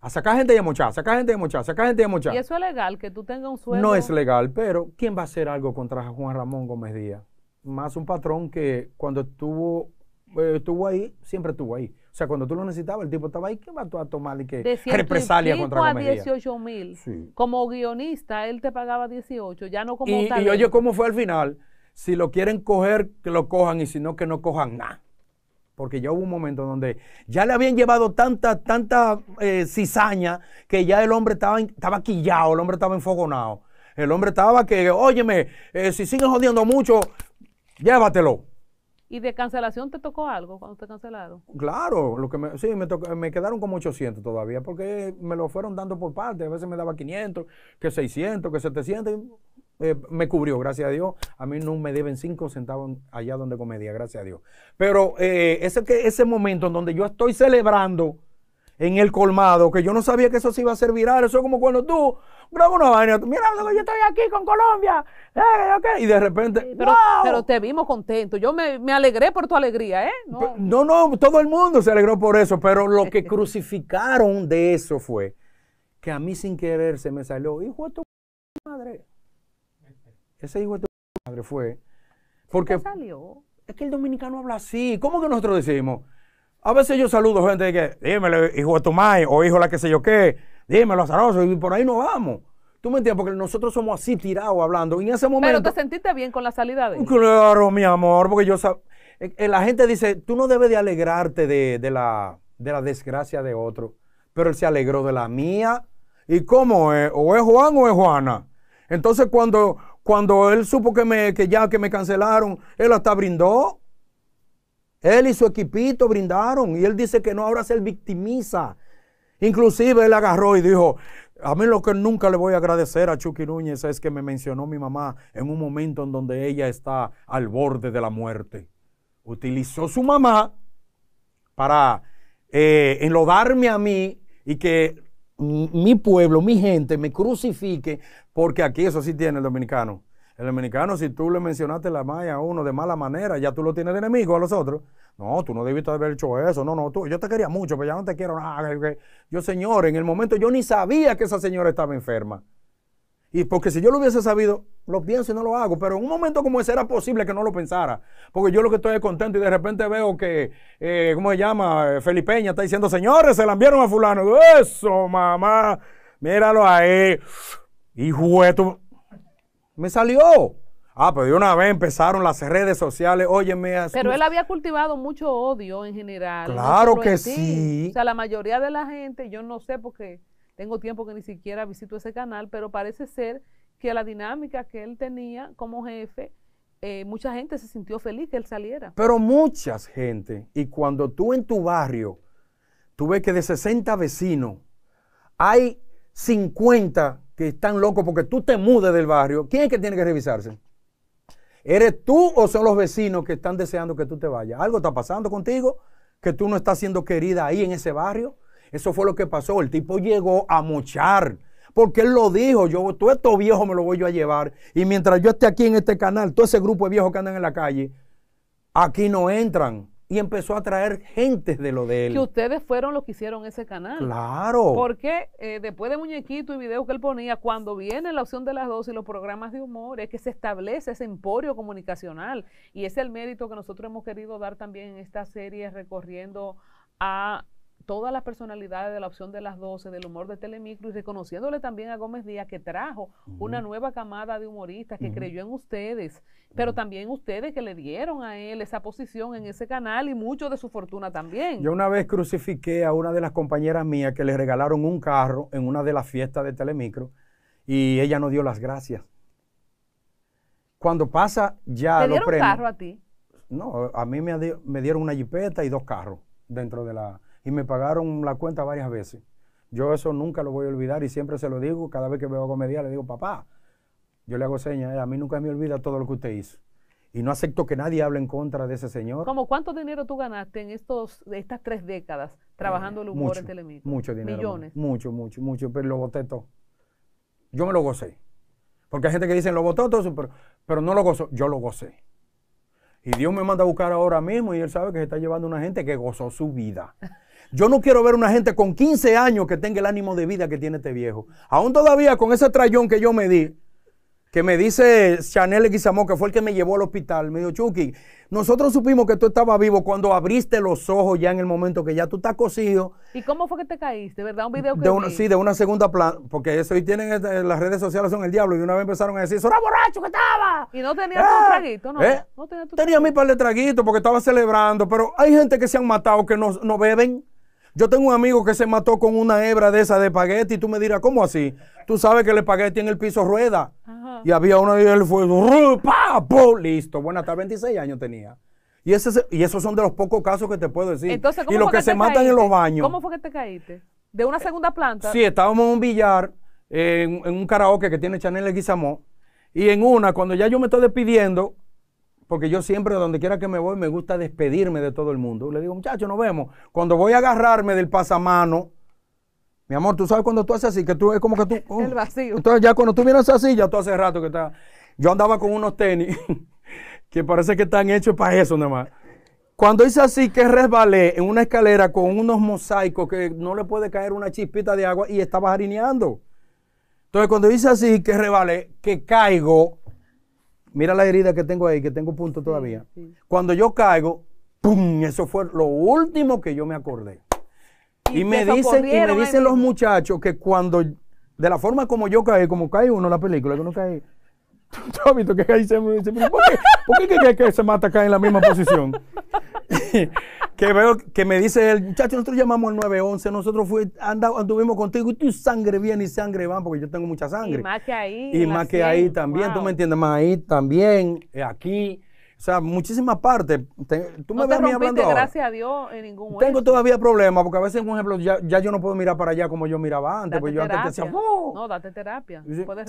A sacar gente y a mochar, sacar gente y a mochar, sacar gente y a mochar. ¿Y eso es legal, que tú tengas un sueldo? No es legal, pero ¿quién va a hacer algo contra Juan Ramón Gómez Díaz? Más un patrón que cuando estuvo eh, estuvo ahí, siempre estuvo ahí. O sea, cuando tú lo necesitabas, el tipo estaba ahí, ¿qué va a tomar y qué? represalia contra a 18 mil. Como guionista, él te pagaba 18, ya no como y, y oye, ¿cómo fue al final? Si lo quieren coger, que lo cojan, y si no, que no cojan nada. Porque ya hubo un momento donde ya le habían llevado tanta, tanta eh, cizaña que ya el hombre estaba, estaba quillado, el hombre estaba enfogonado. El hombre estaba que, óyeme, eh, si sigues jodiendo mucho, llévatelo. ¿Y de cancelación te tocó algo cuando te cancelaron? Claro, lo que me, sí, me, quedaron como 800 todavía, porque me lo fueron dando por parte. A veces me daba 500, que 600, que 700. Eh, me cubrió, gracias a Dios. A mí no me deben cinco centavos allá donde comedia, gracias a Dios. Pero eh, ese, que, ese momento en donde yo estoy celebrando en el colmado, que yo no sabía que eso se iba a servir. viral. Eso es como cuando tú grabas una mira, yo estoy aquí con Colombia, eh, y de repente. pero, te vimos contento. Yo me, alegré por tu alegría, ¿eh? No. no, todo el mundo se alegró por eso, pero lo que crucificaron de eso fue que a mí sin querer se me salió, hijo de tu madre. Ese hijo de tu madre fue. Porque. ¿Qué salió? Es que el dominicano habla así. ¿Cómo que nosotros decimos? A veces yo saludo gente que, dímelo, hijo de tu madre, o hijo de la que sé yo qué, dímelo, azaroso, y por ahí no vamos. ¿Tú me entiendes? Porque nosotros somos así tirados hablando. en ese momento. Pero te sentiste bien con la salida de él. Claro, mi amor, porque yo. Eh, eh, la gente dice, tú no debes de alegrarte de, de, la, desgracia de otro. Pero él se alegró de la mía. ¿Y cómo es? ¿O es Juan o es Juana? Entonces, cuando, cuando él supo que, me, que ya que me cancelaron, él hasta brindó. Él y su equipito brindaron y él dice que no, ahora se victimiza. Inclusive él agarró y dijo, a mí lo que nunca le voy a agradecer a Chucky Núñez es que me mencionó mi mamá en un momento en donde ella está al borde de la muerte. Utilizó su mamá para eh, enlodarme a mí y que mi pueblo, mi gente me crucifique, porque aquí eso sí tiene el dominicano. El dominicano, si tú le mencionaste la maya a uno de mala manera, ya tú lo tienes de enemigo a los otros. No, tú no debiste haber hecho eso. No, no, tú, yo te quería mucho, pero ya no te quiero Yo, señor, en el momento yo ni sabía que esa señora estaba enferma. Y porque si yo lo hubiese sabido, lo pienso y no lo hago. Pero en un momento como ese era posible que no lo pensara. Porque yo lo que estoy es contento y de repente veo que, eh, ¿cómo se llama? Eh, Felipeña está diciendo, señores, se la enviaron a fulano. Eso, mamá. Míralo ahí. Hijo de tu... Me salió. Ah, pero de una vez empezaron las redes sociales, óyeme. Así. Pero él había cultivado mucho odio en general. Claro que sí. O sea, la mayoría de la gente, yo no sé porque tengo tiempo que ni siquiera visito ese canal, pero parece ser que la dinámica que él tenía como jefe, eh, mucha gente se sintió feliz que él saliera. Pero muchas gente, y cuando tú en tu barrio, tú ves que de 60 vecinos, hay 50 que están locos porque tú te mudes del barrio, ¿quién es que tiene que revisarse? ¿Eres tú o son los vecinos que están deseando que tú te vayas? Algo está pasando contigo, que tú no estás siendo querida ahí en ese barrio. Eso fue lo que pasó. El tipo llegó a mochar. Porque él lo dijo, yo, todo esto viejos me lo voy yo a llevar. Y mientras yo esté aquí en este canal, todo ese grupo de viejos que andan en la calle, aquí no entran y empezó a traer gente de lo de él. Que ustedes fueron los que hicieron ese canal. Claro. Porque eh, después de Muñequito y videos que él ponía, cuando viene la opción de las dos y los programas de humor, es que se establece ese emporio comunicacional. Y ese es el mérito que nosotros hemos querido dar también en esta serie recorriendo a todas las personalidades de la opción de las 12, del humor de Telemicro y reconociéndole también a Gómez Díaz que trajo una nueva camada de humoristas que creyó en ustedes, pero también ustedes que le dieron a él esa posición en ese canal y mucho de su fortuna también. Yo una vez crucifiqué a una de las compañeras mías que le regalaron un carro en una de las fiestas de Telemicro y ella no dio las gracias. Cuando pasa ya ¿Te dieron un carro a ti? No, a mí me, me dieron una jipeta y dos carros dentro de la y me pagaron la cuenta varias veces. Yo eso nunca lo voy a olvidar y siempre se lo digo, cada vez que veo a comedia le digo, papá, yo le hago señas, eh, a mí nunca me olvida todo lo que usted hizo. Y no acepto que nadie hable en contra de ese señor. ¿Cómo cuánto dinero tú ganaste en estos, estas tres décadas trabajando el humor en Telemicro? Mucho dinero. Millones. Mucho, mucho, mucho, pero lo boté todo. Yo me lo gocé. Porque hay gente que dice, lo botó todo, pero, pero no lo gozó. Yo lo gocé. Y Dios me manda a buscar ahora mismo y él sabe que se está llevando una gente que gozó su vida. Yo no quiero ver una gente con 15 años que tenga el ánimo de vida que tiene este viejo. Aún todavía con ese trayón que yo me di, que me dice Chanel Guizamón, que fue el que me llevó al hospital, me dijo, Chucky, nosotros supimos que tú estabas vivo cuando abriste los ojos ya en el momento que ya tú estás cosido. ¿Y cómo fue que te caíste? ¿Verdad? Un video que de una, Sí, de una segunda plan, porque eso hoy tienen este, las redes sociales son el diablo, y una vez empezaron a decir, ¡eso borracho que estaba! Y no tenía tu eh, traguito, eh, ¿no? tenía, mi par de traguitos porque estaba celebrando, pero hay gente que se han matado que no, no beben. Yo tengo un amigo que se mató con una hebra de esa de espagueti y tú me dirás, ¿cómo así? Tú sabes que el espagueti en el piso rueda. Y había uno y él fue, ¡pa! Listo. Bueno, hasta 26 años tenía. Y, ese, y esos son de los pocos casos que te puedo decir. y los que, se matan en los baños. ¿Cómo fue que te caíste? ¿De una segunda planta? Sí, estábamos en un billar, en, un karaoke que tiene Chanel Guizamó. Y en una, cuando ya yo me estoy despidiendo, porque yo siempre, donde quiera que me voy, me gusta despedirme de todo el mundo. Le digo, muchacho, nos vemos. Cuando voy a agarrarme del pasamano, mi amor, tú sabes cuando tú haces así, que tú es como que tú. Oh, el vacío. Entonces, ya cuando tú vienes así, ya tú hace rato que estás. Yo andaba con unos tenis que parece que están hechos para eso nada más. Cuando hice así, que resbalé en una escalera con unos mosaicos que no le puede caer una chispita de agua y estaba harineando. Entonces, cuando hice así, que resbalé, que caigo Mira la herida que tengo ahí, que tengo punto todavía. Cuando yo caigo, ¡pum! Eso fue lo último que yo me acordé. Y, me, dicen, y me dicen los muchachos que cuando, de la forma como yo caí, como cae uno en la película, que uno cae que se, ¿por, qué, se mata acá en la misma posición? que veo que me dice el muchacho, nosotros llamamos al 911, nosotros fui, anduvimos contigo y tu sangre viene y sangre va, porque yo tengo mucha sangre. Y más que ahí. Y más que ahí también, tú me entiendes, más ahí también, eh, aquí. O sea, muchísimas partes. tú me te a mí hablando gracias a Dios, en ningún Tengo todavía problemas, porque a veces, por ejemplo, ya, yo no puedo mirar para allá como yo miraba antes, porque yo antes decía, No, date terapia.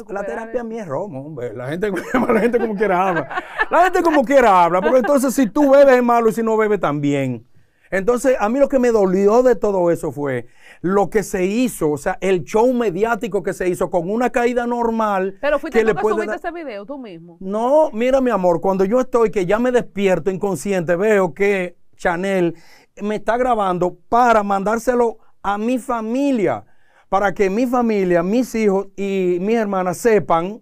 la terapia a mí es romo, hombre. La gente, la gente como quiera habla. La gente como quiera habla, porque entonces si tú bebes es malo y si no bebes también. Entonces, a mí lo que me dolió de todo eso fue lo que se hizo, o sea, el show mediático que se hizo con una caída normal. Pero fuiste tú le que subiste ese video tú mismo. No, mira, mi amor, cuando yo estoy, que ya me despierto inconsciente, veo que Chanel me está grabando para mandárselo a mi familia, para que mi familia, mis hijos y mis hermanas sepan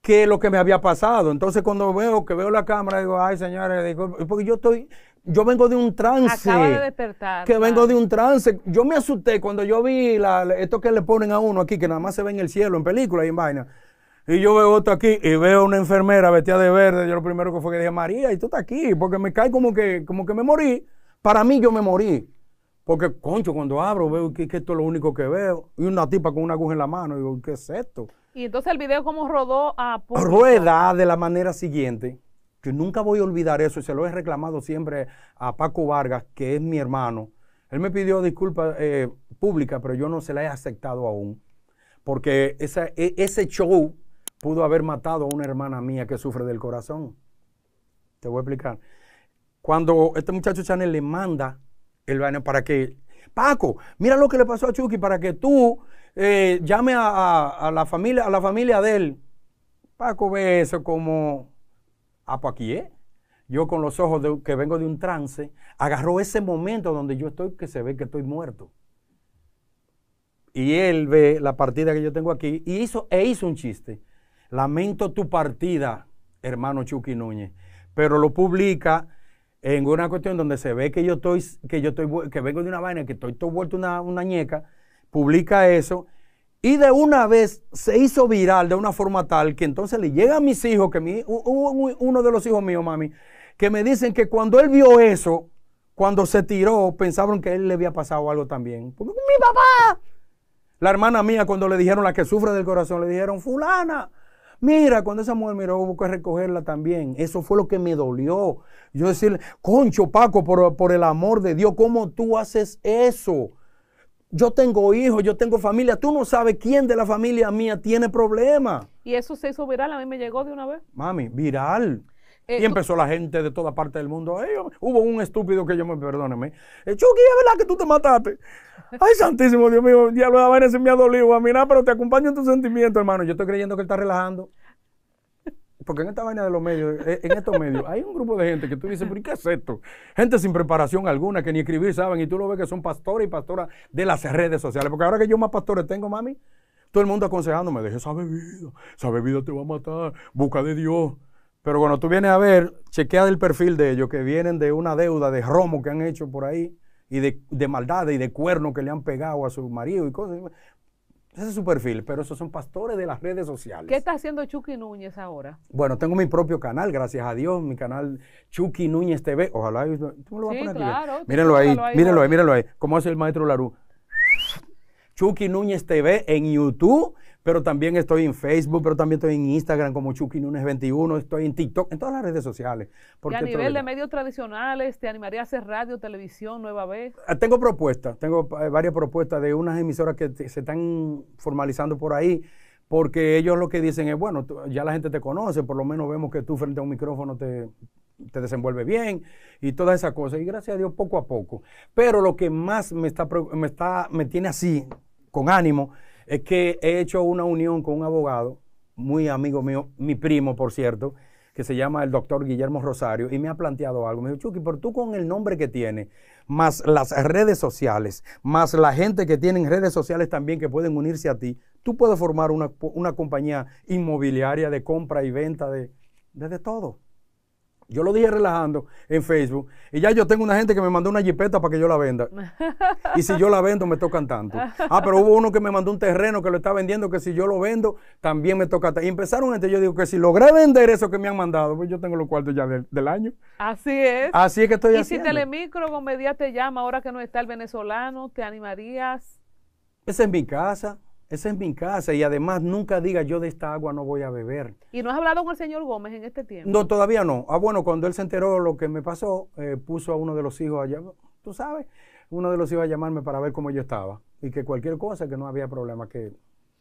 que lo que me había pasado. Entonces cuando veo que veo la cámara, digo, ay señores, porque yo estoy yo vengo de un trance. Acaba de despertar. Que vengo de un trance. Yo me asusté cuando yo vi esto que le ponen a uno aquí, que nada más se ve en el cielo, en películas y en vaina. Y yo veo esto aquí y veo una enfermera vestida de verde. Yo lo primero que fue que dije, María, y tú estás aquí, porque me cae como que, como que me morí. Para mí yo me morí. Porque, concho, cuando abro veo que, esto es lo único que veo. Y una tipa con una aguja en la mano. Y digo, ¿qué es esto? Y entonces el video ¿cómo rodó a... Rueda de la manera siguiente y nunca voy a olvidar eso y se lo he reclamado siempre a Paco Vargas, que es mi hermano. Él me pidió disculpas eh, públicas, pero yo no se la he aceptado aún. Porque e, ese show pudo haber matado a una hermana mía que sufre del corazón. Te voy a explicar. Cuando este muchacho Chanel le manda el baño para que, Paco, mira lo que le pasó a Chucky para que tú eh, llame a, la familia, a la familia de él. Paco ve eso como aquí? Yo con los ojos que vengo de un trance, agarró ese momento donde yo estoy, que se ve que estoy muerto. Y él ve la partida que yo tengo aquí y hizo, e hizo un chiste. Lamento tu partida, hermano Chucky Núñez. Pero lo publica en una cuestión donde se ve que yo estoy, que yo estoy, que vengo de una vaina, que estoy todo vuelto una, una ñeca, publica eso y de una vez se hizo viral de una forma tal que entonces le llega a mis hijos, que uno de los hijos míos, mami, que me dicen que cuando él vio eso, cuando se tiró, pensaron que él le había pasado algo también. ¡Mi papá! La hermana mía, cuando le dijeron, la que sufre del corazón, le dijeron, fulana, mira, cuando esa mujer miró, hubo que recogerla también. Eso fue lo que me dolió. Yo decirle, concho Paco, por, por el amor de Dios, ¿cómo tú haces eso? Yo tengo hijos, yo tengo familia. Tú no sabes quién de la familia mía tiene problemas. Y eso se hizo viral, a mí me llegó de una vez. Mami, viral. Eh, y empezó la gente de toda parte del mundo. Eh, hubo un estúpido que yo me perdóneme. Eh, Chucky, es verdad que tú te mataste. Ay, santísimo Dios mío, ya lo vaina se me ha dolido a pero te acompaño en tus sentimientos, hermano. Yo estoy creyendo que él está relajando porque en esta vaina de los medios, eh, en estos medios, hay un grupo de gente que tú dices, pero ¿qué es esto? Gente sin preparación alguna, que ni escribir saben, y tú lo ves que son pastores y pastoras de las redes sociales. Porque ahora que yo más pastores tengo, mami, todo el mundo aconsejándome, deje esa bebida, esa bebida te va a matar, busca de Dios. Pero cuando tú vienes a ver, chequea el perfil de ellos, que vienen de una deuda de romo que han hecho por ahí, y de, maldad y de cuernos que le han pegado a su marido y cosas. Ese es su perfil, pero esos son pastores de las redes sociales. ¿Qué está haciendo Chucky Núñez ahora? Bueno, tengo mi propio canal, gracias a Dios, mi canal Chucky Núñez TV. Ojalá, tú me lo vas a poner claro, Mírenlo ahí, mírenlo ahí, mírenlo ahí. ¿Cómo hace el maestro Larú? Chucky Núñez TV en YouTube pero también estoy en Facebook, pero también estoy en Instagram como Chucky Nunes 21, estoy en TikTok, en todas las redes sociales. y a nivel de medios tradicionales, ¿te animaría a hacer radio, televisión nueva vez? Ah, tengo propuestas, tengo eh, varias propuestas de unas emisoras que se están formalizando por ahí, porque ellos lo que dicen es, bueno, ya la gente te conoce, por lo menos vemos que tú frente a un micrófono te, te desenvuelve bien y todas esas cosas. Y gracias a Dios, poco a poco. Pero lo que más me, está, me, está, me tiene así, con ánimo, es que he hecho una unión con un abogado, muy amigo mío, mi primo, por cierto, que se llama el doctor Guillermo Rosario, y me ha planteado algo. Me dijo, Chucky, pero tú con el nombre que tienes, más las redes sociales, más la gente que tiene redes sociales también que pueden unirse a ti, tú puedes formar una, compañía inmobiliaria de compra y venta de todo. Yo lo dije relajando en Facebook. Y ya yo tengo una gente que me mandó una jipeta para que yo la venda. Y si yo la vendo, me tocan tanto. Ah, pero hubo uno que me mandó un terreno que lo está vendiendo, que si yo lo vendo, también me toca Y empezaron gente, yo digo que si logré vender eso que me han mandado, pues yo tengo los cuartos ya del, año. Así es. Así es que estoy ¿Y haciendo. Y si Telemicro media te llama, ahora que no está el venezolano, ¿te animarías? Esa es mi casa. Esa es mi casa y además nunca diga yo de esta agua no voy a beber. ¿Y no has hablado con el señor Gómez en este tiempo? No, todavía no. Ah, bueno, cuando él se enteró lo que me pasó, eh, puso a uno de los hijos allá, tú sabes, uno de los hijos a llamarme para ver cómo yo estaba y que cualquier cosa, que no había problema, que...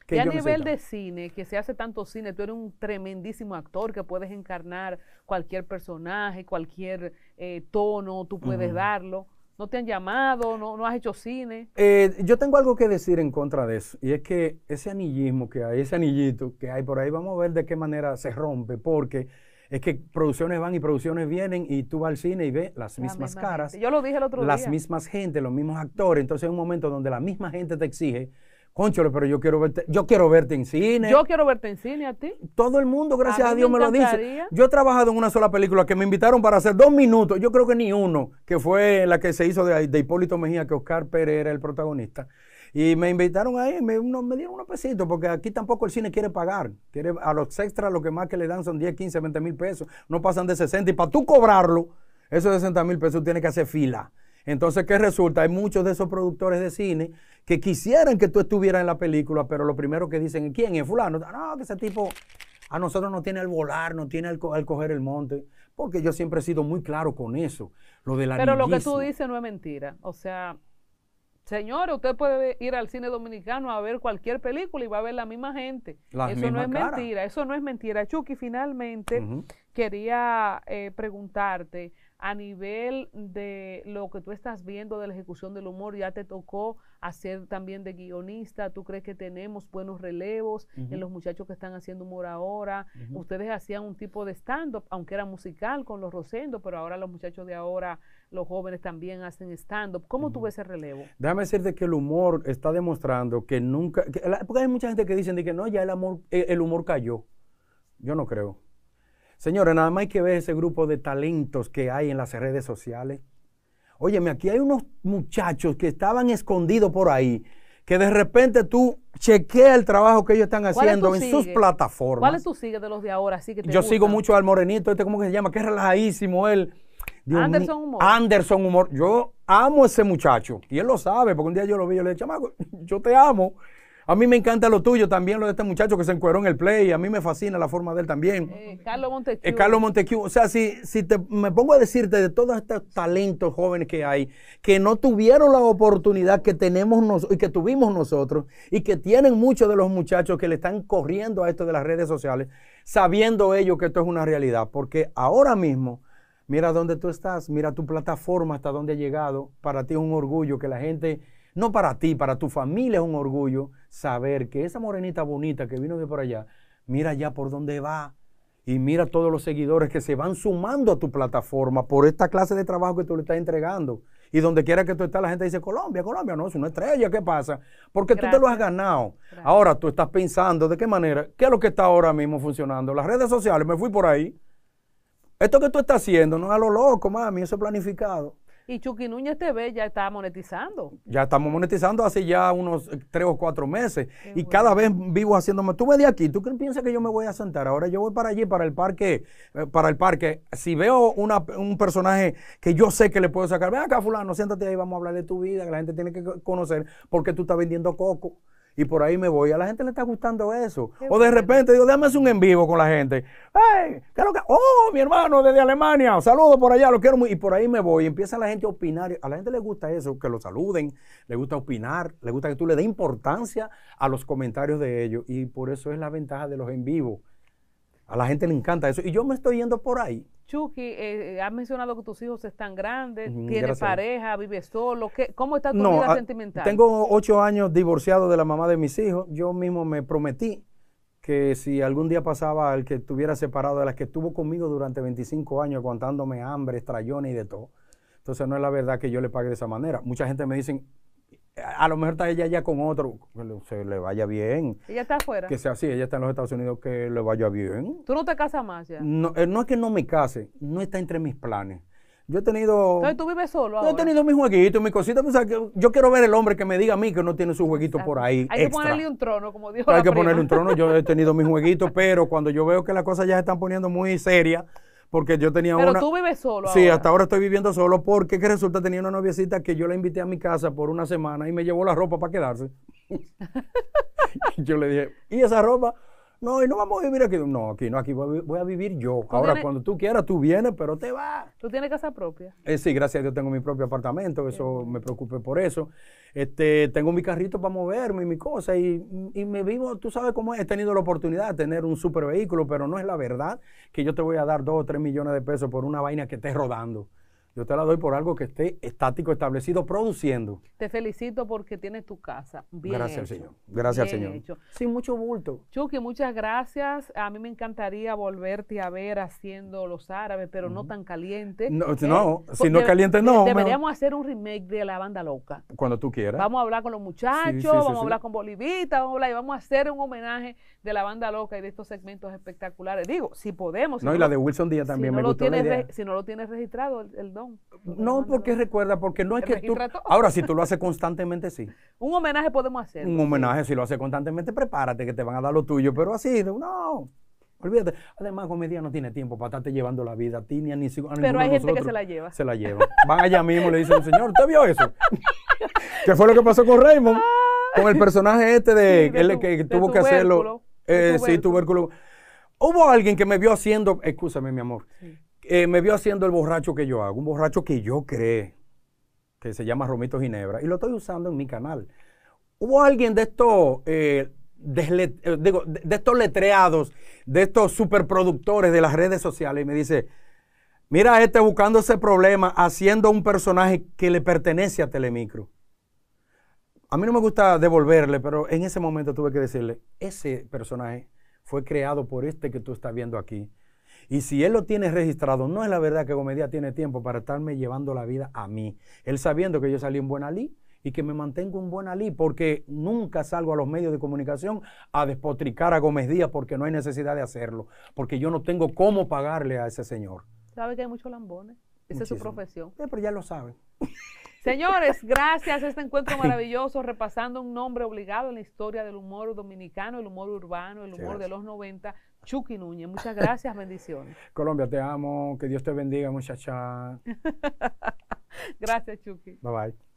que y a nivel de cine, que se hace tanto cine, tú eres un tremendísimo actor que puedes encarnar cualquier personaje, cualquier eh, tono, tú puedes darlo. ¿No te han llamado? ¿No, no has hecho cine? Eh, yo tengo algo que decir en contra de eso. Y es que ese anillismo que hay, ese anillito que hay por ahí, vamos a ver de qué manera se rompe. Porque es que producciones van y producciones vienen y tú vas al cine y ves las mismas caras. Yo lo dije el otro las día. Las mismas gente, los mismos actores. Entonces es un momento donde la misma gente te exige Conchole, pero yo quiero verte, yo quiero verte en cine. Yo quiero verte en cine a ti. Todo el mundo, gracias a, Dios, me, lo dice. Yo he trabajado en una sola película que me invitaron para hacer dos minutos, yo creo que ni uno, que fue la que se hizo de, Hipólito Mejía, que Oscar Pérez era el protagonista. Y me invitaron ahí, me, me dieron unos pesitos, porque aquí tampoco el cine quiere pagar. Quiere, a los extras lo que más que le dan son 10, 15, 20 mil pesos, no pasan de 60. Y para tú cobrarlo, esos 60 mil pesos tienes que hacer fila. Entonces, ¿qué resulta? Hay muchos de esos productores de cine que quisieran que tú estuvieras en la película, pero lo primero que dicen, es ¿quién es fulano? No, que ese tipo a nosotros no tiene el volar, no tiene el, el coger el monte, porque yo siempre he sido muy claro con eso, lo de la Pero lo que tú dices no es mentira, o sea, señor, usted puede ir al cine dominicano a ver cualquier película y va a ver la misma gente. eso no es mentira, eso no es mentira. Chucky, finalmente quería eh, preguntarte, a nivel de lo que tú estás viendo de la ejecución del humor, ya te tocó hacer también de guionista, tú crees que tenemos buenos relevos en los muchachos que están haciendo humor ahora, ustedes hacían un tipo de stand-up, aunque era musical con los Rosendo, pero ahora los muchachos de ahora, los jóvenes también hacen stand-up, ¿cómo ves ese relevo? Déjame decirte que el humor está demostrando que nunca, porque hay mucha gente que dicen de que no, ya el, el humor cayó, yo no creo. Señores, nada más hay que ver ese grupo de talentos que hay en las redes sociales. Óyeme, aquí hay unos muchachos que estaban escondidos por ahí, que de repente tú chequea el trabajo que ellos están haciendo en sus plataformas. es tú sigues de los de ahora? Yo sigo mucho al morenito, este cómo que se llama, que es relajadísimo él. Anderson Humor. Anderson Humor. Yo amo a ese muchacho. Y él lo sabe, porque un día yo lo vi y le dije, chamaco, yo te amo. A mí me encanta lo tuyo, también lo de este muchacho que se encueró en el play. A mí me fascina la forma de él también. Eh, Carlos Montesquieu. Eh, Carlos O sea, si, si me pongo a decirte de todos estos talentos jóvenes que hay, que no tuvieron la oportunidad que tenemos nosotros y que tuvimos nosotros, y que tienen muchos de los muchachos que le están corriendo a esto de las redes sociales, sabiendo ellos que esto es una realidad. Porque ahora mismo. Mira dónde tú estás, mira tu plataforma hasta dónde ha llegado. Para ti es un orgullo que la gente no para ti, para tu familia es un orgullo saber que esa morenita bonita que vino de por allá, mira ya por dónde va. Y mira todos los seguidores que se van sumando a tu plataforma por esta clase de trabajo que tú le estás entregando. Y donde quiera que tú estés, la gente dice, Colombia, Colombia, no, es una estrella, ¿qué pasa? Porque tú te lo has ganado. Ahora tú estás pensando de qué manera, qué es lo que está ahora mismo funcionando. Las redes sociales, me fui por ahí. Esto que tú estás haciendo, no es a lo loco, mami, eso es planificado. Y Chucky Núñez TV ya está monetizando. Ya estamos monetizando hace ya unos eh, tres o cuatro meses. y cada vez vivo haciéndome. Tú ves de aquí, tú qué piensas que yo me voy a sentar. Ahora yo voy para allí, para el parque. Eh, para el parque. Si veo un personaje que yo sé que le puedo sacar, ven acá, Fulano, siéntate ahí, vamos a hablar de tu vida, que la gente tiene que conocer porque tú estás vendiendo coco y por ahí me voy. A la gente le está gustando eso. o de repente digo, déjame hacer un en vivo con la gente. ¡Hey! ¿qué que? ¡Oh, mi hermano desde Alemania! saludo por allá, lo quiero muy. Y por ahí me voy. Empieza la gente a opinar. A la gente le gusta eso, que lo saluden, le gusta opinar, le gusta que tú le des importancia a los comentarios de ellos. Y por eso es la ventaja de los en vivo. A la gente le encanta eso. Y yo me estoy yendo por ahí. Chucky, eh, has mencionado que tus hijos están grandes, tiene pareja, vive solo. ¿Cómo está tu vida ah, sentimental? Tengo ocho años divorciado de la mamá de mis hijos. Yo mismo me prometí que si algún día pasaba el que estuviera separado de las que estuvo conmigo durante 25 años aguantándome hambre, estrayones y de todo. Entonces no es la verdad que yo le pague de esa manera. Mucha gente me dice a lo mejor está ella ya con otro, que se le vaya bien. Ella está afuera. Que sea así, ella está en los Estados Unidos, que le vaya bien. ¿Tú no te casas más ya? No, eh, no es que no me case, no está entre mis planes. Yo he tenido. Entonces tú vives solo. Yo he tenido mis jueguitos, mis cositas. yo quiero ver el hombre que me diga a mí que no tiene su jueguito por ahí. Hay que ponerle un trono, como dijo. Hay que ponerle un trono. Yo he tenido mis jueguitos, pero cuando yo veo que las cosas ya se están poniendo muy serias, porque yo tenía una... Pero tú vives solo Sí, hasta ahora estoy viviendo solo porque que resulta tenía una noviecita que yo la invité a mi casa por una semana y me llevó la ropa para quedarse. yo le dije, ¿y esa ropa? No, y no vamos a vivir aquí. No, aquí no, aquí voy a, vivir yo. Ahora, cuando tú quieras, tú vienes, pero te vas. ¿Tú tienes casa propia? Eh, sí, gracias a Dios tengo mi propio apartamento, eso me preocupe por eso. Este, tengo mi carrito para moverme y mi cosa, y, me vivo, tú sabes cómo es, he tenido la oportunidad de tener un super vehículo, pero no es la verdad que yo te voy a dar dos o tres millones de pesos por una vaina que estés rodando. Yo te la doy por algo que esté estático, establecido, produciendo. Te felicito porque tienes tu casa. Bien gracias Señor. Gracias Señor. Sin mucho bulto. Chucky, muchas gracias. A mí me encantaría volverte a ver haciendo los árabes, pero no tan caliente. No, ¿eh? si no es caliente, no. Deberíamos hacer un remake de La Banda Loca. Cuando tú quieras. Vamos a hablar con los muchachos, vamos a hablar con Bolivita, vamos a hablar y vamos a hacer un homenaje de La Banda Loca y de estos segmentos espectaculares. Digo, si podemos. no, y la de Wilson Díaz también si me no Lo tienes, Si no lo tienes registrado, el, el no, porque recuerda, porque no es que tú... Ahora, si tú lo haces constantemente, sí. Un homenaje podemos hacer. Un homenaje, si lo haces constantemente, prepárate que te van a dar lo tuyo, pero así, no. Olvídate. Además, comedia no tiene tiempo para estarte llevando la vida a ti ni a Pero hay gente que se la lleva. Se la lleva. Van allá mismo le dicen, señor, ¿usted vio eso? ¿Qué fue lo que pasó con Raymond? Ah. Con el personaje este de, que tuvo que hacerlo. Eh, sí, tubérculo. Hubo alguien que me vio haciendo, escúchame mi amor, sí. Eh, me vio haciendo el borracho que yo hago, un borracho que yo creé, que se llama Romito Ginebra, y lo estoy usando en mi canal. Hubo alguien de estos, eh, eh, de, estos letreados, de estos superproductores de las redes sociales, y me dice, mira este buscando ese problema, haciendo un personaje que le pertenece a Telemicro. A mí no me gusta devolverle, pero en ese momento tuve que decirle, ese personaje fue creado por este que tú estás viendo aquí. Y si él lo tiene registrado, no es la verdad que Gómez Díaz tiene tiempo para estarme llevando la vida a mí. Él sabiendo que yo salí en buena y que me mantengo en buena porque nunca salgo a los medios de comunicación a despotricar a Gómez Díaz porque no hay necesidad de hacerlo, porque yo no tengo cómo pagarle a ese señor. ¿Sabe que hay muchos lambones? Esa es su profesión. Sí, eh, pero ya lo saben. Señores, gracias a este encuentro maravilloso, repasando un nombre obligado en la historia del humor dominicano, el humor urbano, el humor de los 90, Chucky Núñez. Muchas gracias, bendiciones. Colombia, te amo, que Dios te bendiga, muchacha. gracias, Chucky. Bye bye.